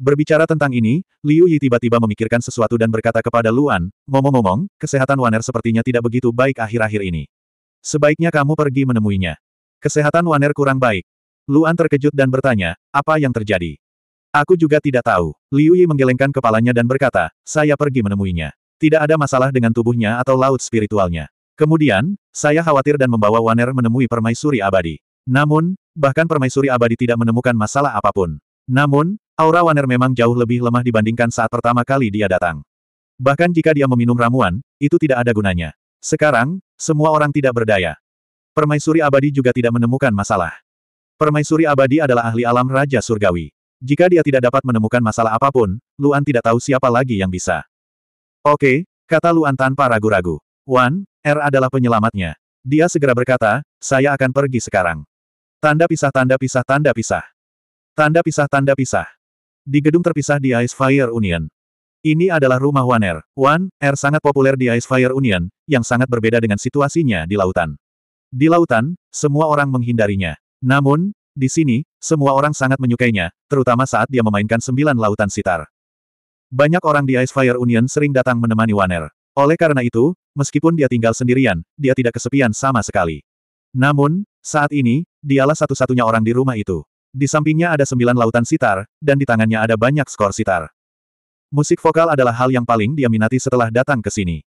Berbicara tentang ini, Liu Yi tiba-tiba memikirkan sesuatu dan berkata kepada Luan, ngomong-ngomong, kesehatan Waner sepertinya tidak begitu baik akhir-akhir ini. Sebaiknya kamu pergi menemuinya. Kesehatan Waner kurang baik. Luan terkejut dan bertanya, apa yang terjadi? Aku juga tidak tahu. Liu Yi menggelengkan kepalanya dan berkata, saya pergi menemuinya. Tidak ada masalah dengan tubuhnya atau laut spiritualnya. Kemudian, saya khawatir dan membawa Waner menemui permaisuri abadi. Namun, bahkan permaisuri abadi tidak menemukan masalah apapun. Namun, Aura Waner memang jauh lebih lemah dibandingkan saat pertama kali dia datang. Bahkan jika dia meminum ramuan, itu tidak ada gunanya. Sekarang, semua orang tidak berdaya. Permaisuri abadi juga tidak menemukan masalah. Permaisuri abadi adalah ahli alam Raja Surgawi. Jika dia tidak dapat menemukan masalah apapun, Luan tidak tahu siapa lagi yang bisa. Oke, kata Luan tanpa ragu-ragu. Wan, R er adalah penyelamatnya. Dia segera berkata, saya akan pergi sekarang. Tanda pisah tanda pisah tanda pisah. Tanda pisah tanda pisah. Di gedung terpisah di Ice Fire Union. Ini adalah rumah Waner. Wan Air sangat populer di Ice Fire Union, yang sangat berbeda dengan situasinya di lautan. Di lautan, semua orang menghindarinya. Namun, di sini, semua orang sangat menyukainya, terutama saat dia memainkan sembilan lautan sitar. Banyak orang di Ice Fire Union sering datang menemani Waner. Oleh karena itu, meskipun dia tinggal sendirian, dia tidak kesepian sama sekali. Namun, saat ini, dialah satu-satunya orang di rumah itu. Di sampingnya ada sembilan lautan sitar, dan di tangannya ada banyak skor sitar. Musik vokal adalah hal yang paling dia minati setelah datang ke sini.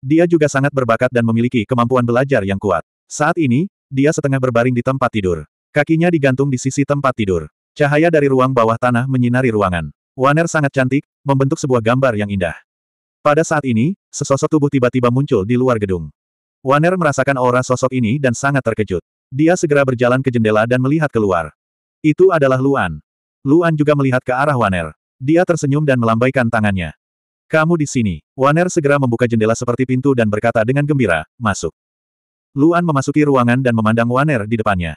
Dia juga sangat berbakat dan memiliki kemampuan belajar yang kuat. Saat ini, dia setengah berbaring di tempat tidur. Kakinya digantung di sisi tempat tidur. Cahaya dari ruang bawah tanah menyinari ruangan. Waner sangat cantik, membentuk sebuah gambar yang indah. Pada saat ini, sesosok tubuh tiba-tiba muncul di luar gedung. Waner merasakan aura sosok ini dan sangat terkejut. Dia segera berjalan ke jendela dan melihat keluar. Itu adalah Luan. Luan juga melihat ke arah Waner. Dia tersenyum dan melambaikan tangannya. Kamu di sini. Waner segera membuka jendela seperti pintu dan berkata dengan gembira, masuk. Luan memasuki ruangan dan memandang Waner di depannya.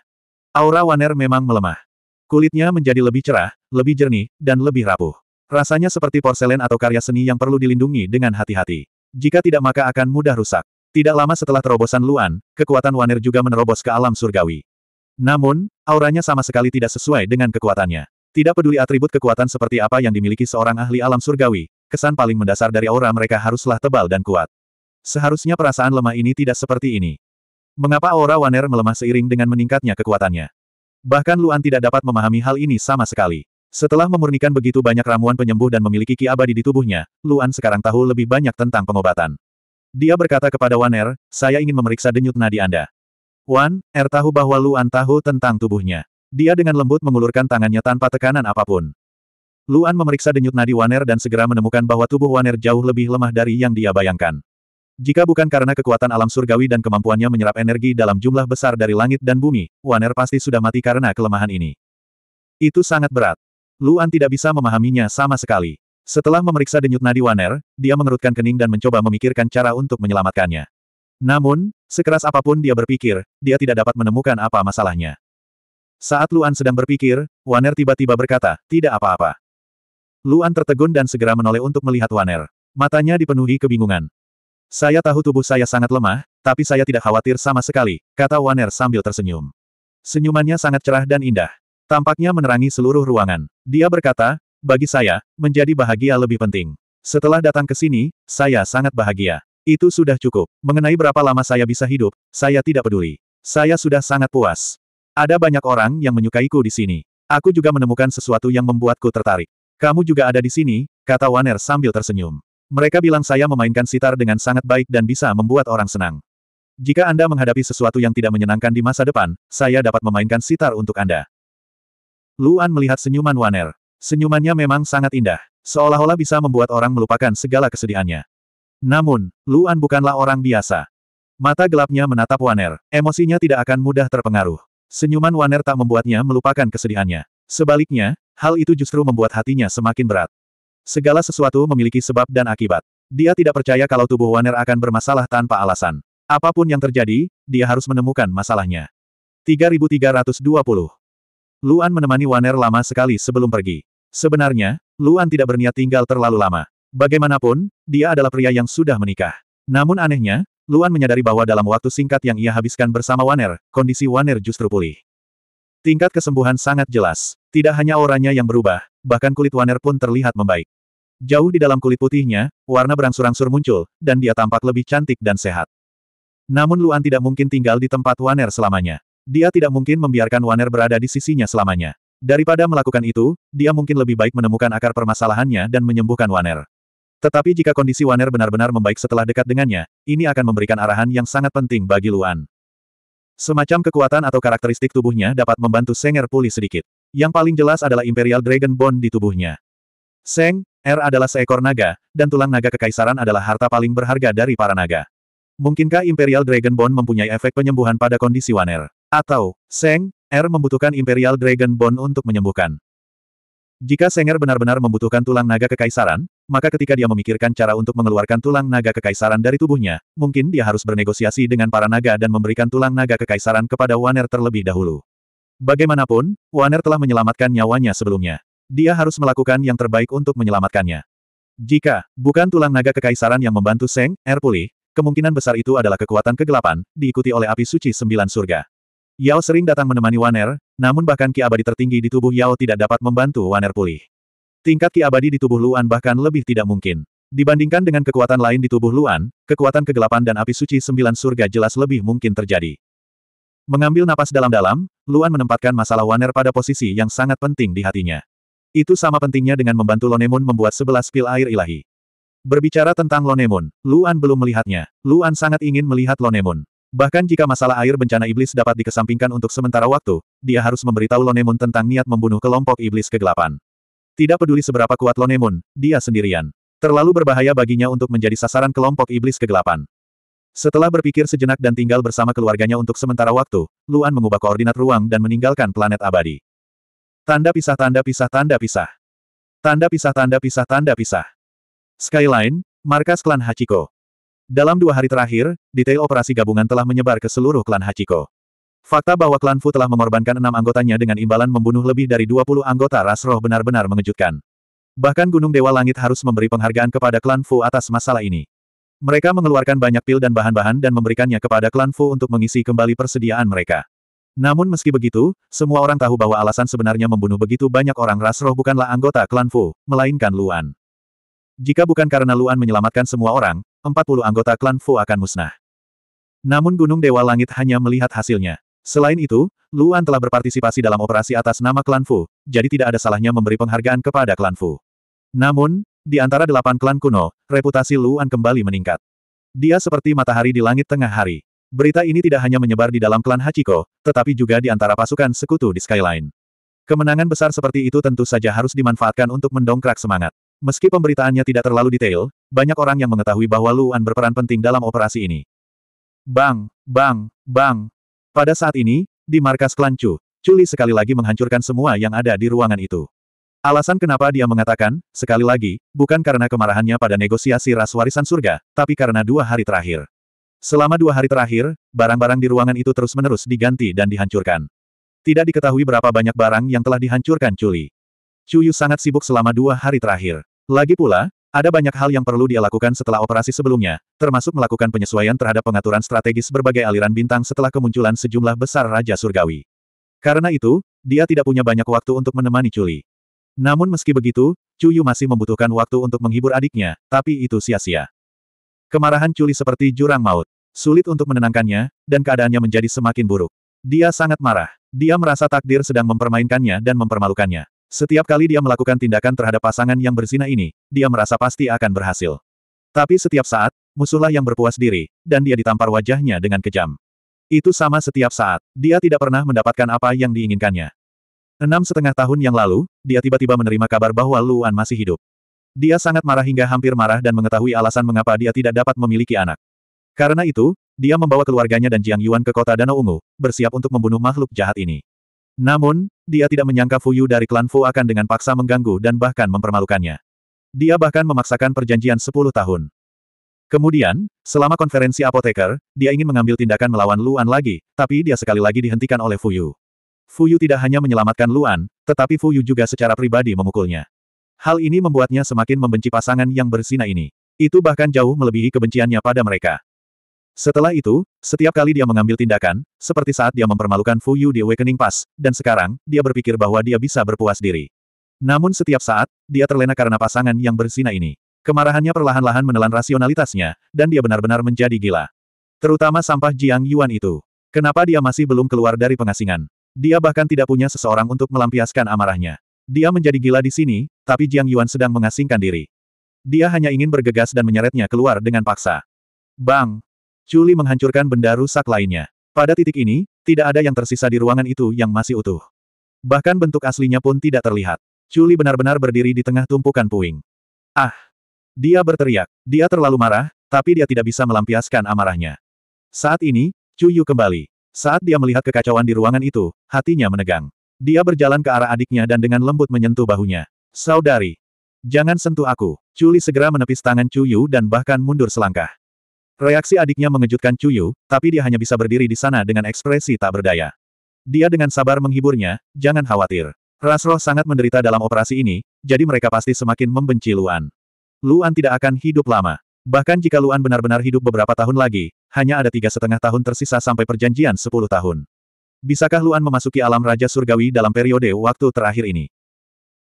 Aura Waner memang melemah. Kulitnya menjadi lebih cerah, lebih jernih, dan lebih rapuh. Rasanya seperti porselen atau karya seni yang perlu dilindungi dengan hati-hati. Jika tidak maka akan mudah rusak. Tidak lama setelah terobosan Luan, kekuatan Waner juga menerobos ke alam surgawi. Namun, auranya sama sekali tidak sesuai dengan kekuatannya. Tidak peduli atribut kekuatan seperti apa yang dimiliki seorang ahli alam surgawi, kesan paling mendasar dari aura mereka haruslah tebal dan kuat. Seharusnya perasaan lemah ini tidak seperti ini. Mengapa aura Waner melemah seiring dengan meningkatnya kekuatannya? Bahkan Luan tidak dapat memahami hal ini sama sekali. Setelah memurnikan begitu banyak ramuan penyembuh dan memiliki ki abadi di tubuhnya, Luan sekarang tahu lebih banyak tentang pengobatan. Dia berkata kepada Waner, saya ingin memeriksa denyut nadi Anda. Wan, Er tahu bahwa Luan tahu tentang tubuhnya. Dia dengan lembut mengulurkan tangannya tanpa tekanan apapun. Luan memeriksa denyut nadi Waner dan segera menemukan bahwa tubuh Waner jauh lebih lemah dari yang dia bayangkan. Jika bukan karena kekuatan alam surgawi dan kemampuannya menyerap energi dalam jumlah besar dari langit dan bumi, Waner pasti sudah mati karena kelemahan ini. Itu sangat berat. Luan tidak bisa memahaminya sama sekali. Setelah memeriksa denyut nadi Waner, dia mengerutkan kening dan mencoba memikirkan cara untuk menyelamatkannya. Namun, sekeras apapun dia berpikir, dia tidak dapat menemukan apa masalahnya. Saat Luan sedang berpikir, Waner tiba-tiba berkata, tidak apa-apa. Luan tertegun dan segera menoleh untuk melihat Waner. Matanya dipenuhi kebingungan. Saya tahu tubuh saya sangat lemah, tapi saya tidak khawatir sama sekali, kata Waner sambil tersenyum. Senyumannya sangat cerah dan indah. Tampaknya menerangi seluruh ruangan. Dia berkata, bagi saya, menjadi bahagia lebih penting. Setelah datang ke sini, saya sangat bahagia. Itu sudah cukup. Mengenai berapa lama saya bisa hidup, saya tidak peduli. Saya sudah sangat puas. Ada banyak orang yang menyukaiku di sini. Aku juga menemukan sesuatu yang membuatku tertarik. Kamu juga ada di sini, kata Waner sambil tersenyum. Mereka bilang saya memainkan sitar dengan sangat baik dan bisa membuat orang senang. Jika Anda menghadapi sesuatu yang tidak menyenangkan di masa depan, saya dapat memainkan sitar untuk Anda. Luan melihat senyuman Waner. Senyumannya memang sangat indah. Seolah-olah bisa membuat orang melupakan segala kesedihannya. Namun, Luan bukanlah orang biasa. Mata gelapnya menatap Waner, emosinya tidak akan mudah terpengaruh. Senyuman Waner tak membuatnya melupakan kesedihannya. Sebaliknya, hal itu justru membuat hatinya semakin berat. Segala sesuatu memiliki sebab dan akibat. Dia tidak percaya kalau tubuh Waner akan bermasalah tanpa alasan. Apapun yang terjadi, dia harus menemukan masalahnya. 3320 Luan menemani Waner lama sekali sebelum pergi. Sebenarnya, Luan tidak berniat tinggal terlalu lama. Bagaimanapun, dia adalah pria yang sudah menikah. Namun anehnya, Luan menyadari bahwa dalam waktu singkat yang ia habiskan bersama Waner, kondisi Waner justru pulih. Tingkat kesembuhan sangat jelas. Tidak hanya orangnya yang berubah, bahkan kulit Waner pun terlihat membaik. Jauh di dalam kulit putihnya, warna berangsur-angsur muncul, dan dia tampak lebih cantik dan sehat. Namun Luan tidak mungkin tinggal di tempat Waner selamanya. Dia tidak mungkin membiarkan Waner berada di sisinya selamanya. Daripada melakukan itu, dia mungkin lebih baik menemukan akar permasalahannya dan menyembuhkan Waner. Tetapi jika kondisi Waner benar-benar membaik setelah dekat dengannya, ini akan memberikan arahan yang sangat penting bagi Luan. Semacam kekuatan atau karakteristik tubuhnya dapat membantu Senger pulih sedikit. Yang paling jelas adalah Imperial Dragon Bond di tubuhnya. Seng, R er adalah seekor naga, dan tulang naga kekaisaran adalah harta paling berharga dari para naga. Mungkinkah Imperial Dragon Bond mempunyai efek penyembuhan pada kondisi Waner? Atau, Seng, R er membutuhkan Imperial Dragon Bond untuk menyembuhkan? Jika Senger benar-benar membutuhkan tulang naga kekaisaran, maka ketika dia memikirkan cara untuk mengeluarkan tulang naga kekaisaran dari tubuhnya, mungkin dia harus bernegosiasi dengan para naga dan memberikan tulang naga kekaisaran kepada Waner terlebih dahulu. Bagaimanapun, Waner telah menyelamatkan nyawanya sebelumnya. Dia harus melakukan yang terbaik untuk menyelamatkannya. Jika bukan tulang naga kekaisaran yang membantu Seng, Er pulih, kemungkinan besar itu adalah kekuatan kegelapan, diikuti oleh api suci sembilan surga. Yao sering datang menemani Waner, namun bahkan ki abadi tertinggi di tubuh Yao tidak dapat membantu Waner pulih. Tingkat ki abadi di tubuh Luan bahkan lebih tidak mungkin. Dibandingkan dengan kekuatan lain di tubuh Luan, kekuatan kegelapan dan api suci sembilan surga jelas lebih mungkin terjadi. Mengambil napas dalam-dalam, Luan menempatkan masalah Waner pada posisi yang sangat penting di hatinya. Itu sama pentingnya dengan membantu Lonemun membuat sebelas pil air ilahi. Berbicara tentang Lonemun, Luan belum melihatnya. Luan sangat ingin melihat Lonemun. Bahkan jika masalah air bencana iblis dapat dikesampingkan untuk sementara waktu, dia harus memberitahu Lonemun tentang niat membunuh kelompok iblis kegelapan. Tidak peduli seberapa kuat Lonemon, dia sendirian. Terlalu berbahaya baginya untuk menjadi sasaran kelompok iblis kegelapan. Setelah berpikir sejenak dan tinggal bersama keluarganya untuk sementara waktu, Luan mengubah koordinat ruang dan meninggalkan planet abadi. Tanda pisah tanda pisah tanda pisah. Tanda pisah tanda pisah tanda pisah. Skyline, markas klan Hachiko. Dalam dua hari terakhir, detail operasi gabungan telah menyebar ke seluruh klan Hachiko. Fakta bahwa klan Fu telah mengorbankan enam anggotanya dengan imbalan membunuh lebih dari 20 anggota ras roh benar-benar mengejutkan. Bahkan Gunung Dewa Langit harus memberi penghargaan kepada klan Fu atas masalah ini. Mereka mengeluarkan banyak pil dan bahan-bahan dan memberikannya kepada klan Fu untuk mengisi kembali persediaan mereka. Namun meski begitu, semua orang tahu bahwa alasan sebenarnya membunuh begitu banyak orang ras roh bukanlah anggota klan Fu, melainkan Luan. Jika bukan karena Luan menyelamatkan semua orang, 40 anggota klan Fu akan musnah. Namun Gunung Dewa Langit hanya melihat hasilnya. Selain itu, Luan telah berpartisipasi dalam operasi atas nama klan Fu, jadi tidak ada salahnya memberi penghargaan kepada klan Fu. Namun, di antara delapan klan kuno, reputasi Luan kembali meningkat. Dia seperti matahari di langit tengah hari. Berita ini tidak hanya menyebar di dalam klan Hachiko, tetapi juga di antara pasukan sekutu di Skyline. Kemenangan besar seperti itu tentu saja harus dimanfaatkan untuk mendongkrak semangat. Meski pemberitaannya tidak terlalu detail, banyak orang yang mengetahui bahwa Luan berperan penting dalam operasi ini. Bang, bang, bang, pada saat ini, di markas klan Chu, Culi sekali lagi menghancurkan semua yang ada di ruangan itu. Alasan kenapa dia mengatakan, sekali lagi, bukan karena kemarahannya pada negosiasi ras warisan surga, tapi karena dua hari terakhir. Selama dua hari terakhir, barang-barang di ruangan itu terus-menerus diganti dan dihancurkan. Tidak diketahui berapa banyak barang yang telah dihancurkan Culi. Cuyu sangat sibuk selama dua hari terakhir. Lagi pula, ada banyak hal yang perlu dia lakukan setelah operasi sebelumnya, termasuk melakukan penyesuaian terhadap pengaturan strategis berbagai aliran bintang setelah kemunculan sejumlah besar Raja Surgawi. Karena itu, dia tidak punya banyak waktu untuk menemani Chuli. Namun meski begitu, Chuyu masih membutuhkan waktu untuk menghibur adiknya, tapi itu sia-sia. Kemarahan Chuli seperti jurang maut. Sulit untuk menenangkannya, dan keadaannya menjadi semakin buruk. Dia sangat marah. Dia merasa takdir sedang mempermainkannya dan mempermalukannya. Setiap kali dia melakukan tindakan terhadap pasangan yang berzina ini, dia merasa pasti akan berhasil. Tapi setiap saat, musuhlah yang berpuas diri, dan dia ditampar wajahnya dengan kejam. Itu sama setiap saat, dia tidak pernah mendapatkan apa yang diinginkannya. Enam setengah tahun yang lalu, dia tiba-tiba menerima kabar bahwa Luan masih hidup. Dia sangat marah hingga hampir marah dan mengetahui alasan mengapa dia tidak dapat memiliki anak. Karena itu, dia membawa keluarganya dan Jiang Yuan ke kota Danau Ungu, bersiap untuk membunuh makhluk jahat ini. Namun, dia tidak menyangka Fuyu dari klan Fu akan dengan paksa mengganggu dan bahkan mempermalukannya. Dia bahkan memaksakan perjanjian 10 tahun. Kemudian, selama konferensi apoteker, dia ingin mengambil tindakan melawan Luan lagi, tapi dia sekali lagi dihentikan oleh Fuyu. Fuyu tidak hanya menyelamatkan Luan, tetapi Fuyu juga secara pribadi memukulnya. Hal ini membuatnya semakin membenci pasangan yang bersinar ini. Itu bahkan jauh melebihi kebenciannya pada mereka. Setelah itu, setiap kali dia mengambil tindakan, seperti saat dia mempermalukan Fu Yu di Awakening Pass, dan sekarang, dia berpikir bahwa dia bisa berpuas diri. Namun setiap saat, dia terlena karena pasangan yang bersinar ini. Kemarahannya perlahan-lahan menelan rasionalitasnya, dan dia benar-benar menjadi gila. Terutama sampah Jiang Yuan itu. Kenapa dia masih belum keluar dari pengasingan? Dia bahkan tidak punya seseorang untuk melampiaskan amarahnya. Dia menjadi gila di sini, tapi Jiang Yuan sedang mengasingkan diri. Dia hanya ingin bergegas dan menyeretnya keluar dengan paksa. Bang! Chuli menghancurkan benda rusak lainnya. Pada titik ini, tidak ada yang tersisa di ruangan itu yang masih utuh. Bahkan bentuk aslinya pun tidak terlihat. Chuli benar-benar berdiri di tengah tumpukan puing. Ah! Dia berteriak. Dia terlalu marah, tapi dia tidak bisa melampiaskan amarahnya. Saat ini, Cuyu kembali. Saat dia melihat kekacauan di ruangan itu, hatinya menegang. Dia berjalan ke arah adiknya dan dengan lembut menyentuh bahunya. Saudari! Jangan sentuh aku. Chuli segera menepis tangan Cuyu dan bahkan mundur selangkah. Reaksi adiknya mengejutkan Cuyu, tapi dia hanya bisa berdiri di sana dengan ekspresi tak berdaya. Dia dengan sabar menghiburnya, jangan khawatir. Rasroh sangat menderita dalam operasi ini, jadi mereka pasti semakin membenci Luan. Luan tidak akan hidup lama. Bahkan jika Luan benar-benar hidup beberapa tahun lagi, hanya ada tiga setengah tahun tersisa sampai perjanjian sepuluh tahun. Bisakah Luan memasuki alam Raja Surgawi dalam periode waktu terakhir ini?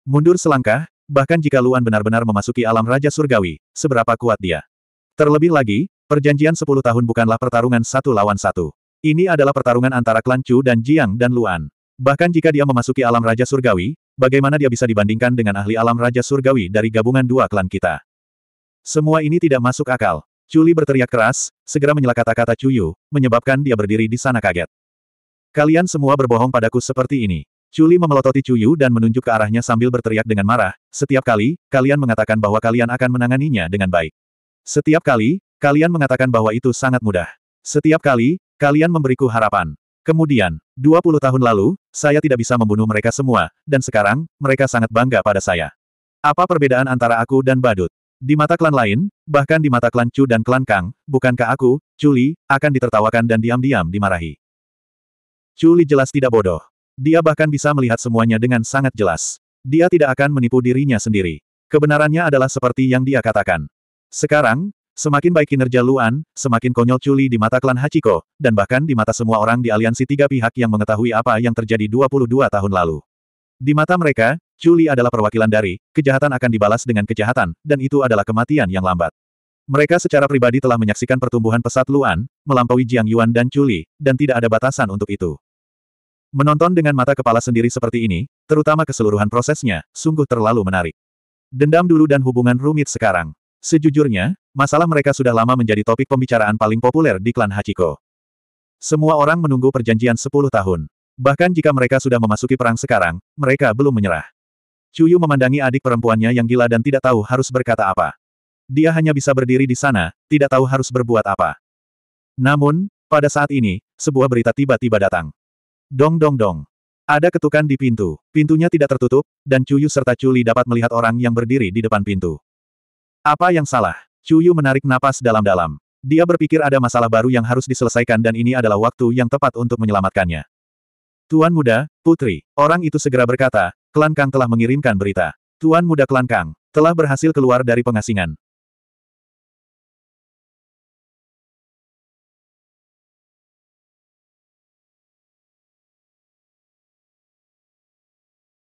Mundur selangkah, bahkan jika Luan benar-benar memasuki alam Raja Surgawi, seberapa kuat dia? Terlebih lagi, Perjanjian 10 tahun bukanlah pertarungan satu lawan satu. Ini adalah pertarungan antara klan Chu dan Jiang dan Luan. Bahkan jika dia memasuki alam Raja Surgawi, bagaimana dia bisa dibandingkan dengan ahli alam Raja Surgawi dari gabungan dua klan kita? Semua ini tidak masuk akal. Chuli berteriak keras, segera menyela kata-kata Chuyu, menyebabkan dia berdiri di sana kaget. Kalian semua berbohong padaku seperti ini. Chuli memelototi Chuyu dan menunjuk ke arahnya sambil berteriak dengan marah, setiap kali, kalian mengatakan bahwa kalian akan menanganinya dengan baik. Setiap kali, Kalian mengatakan bahwa itu sangat mudah. Setiap kali, kalian memberiku harapan. Kemudian, 20 tahun lalu, saya tidak bisa membunuh mereka semua, dan sekarang, mereka sangat bangga pada saya. Apa perbedaan antara aku dan Badut? Di mata klan lain, bahkan di mata klan Chu dan klan Kang, bukankah aku, Chuli, akan ditertawakan dan diam-diam dimarahi? Chuli jelas tidak bodoh. Dia bahkan bisa melihat semuanya dengan sangat jelas. Dia tidak akan menipu dirinya sendiri. Kebenarannya adalah seperti yang dia katakan. Sekarang, Semakin baik kinerja Luan, semakin konyol Chuli di mata klan Hachiko, dan bahkan di mata semua orang di aliansi tiga pihak yang mengetahui apa yang terjadi 22 tahun lalu. Di mata mereka, Chuli adalah perwakilan dari, kejahatan akan dibalas dengan kejahatan, dan itu adalah kematian yang lambat. Mereka secara pribadi telah menyaksikan pertumbuhan pesat Luan, melampaui Jiang Yuan dan Chuli, dan tidak ada batasan untuk itu. Menonton dengan mata kepala sendiri seperti ini, terutama keseluruhan prosesnya, sungguh terlalu menarik. Dendam dulu dan hubungan rumit sekarang. Sejujurnya, masalah mereka sudah lama menjadi topik pembicaraan paling populer di klan Hachiko. Semua orang menunggu perjanjian 10 tahun. Bahkan jika mereka sudah memasuki perang sekarang, mereka belum menyerah. Cuyu memandangi adik perempuannya yang gila dan tidak tahu harus berkata apa. Dia hanya bisa berdiri di sana, tidak tahu harus berbuat apa. Namun, pada saat ini, sebuah berita tiba-tiba datang. Dong dong dong. Ada ketukan di pintu. Pintunya tidak tertutup, dan Cuyu serta Culi dapat melihat orang yang berdiri di depan pintu. Apa yang salah? Cuyu menarik napas dalam-dalam. Dia berpikir ada masalah baru yang harus diselesaikan dan ini adalah waktu yang tepat untuk menyelamatkannya. Tuan muda, putri, orang itu segera berkata, Klan Kang telah mengirimkan berita. Tuan muda Klan Kang, telah berhasil keluar dari pengasingan.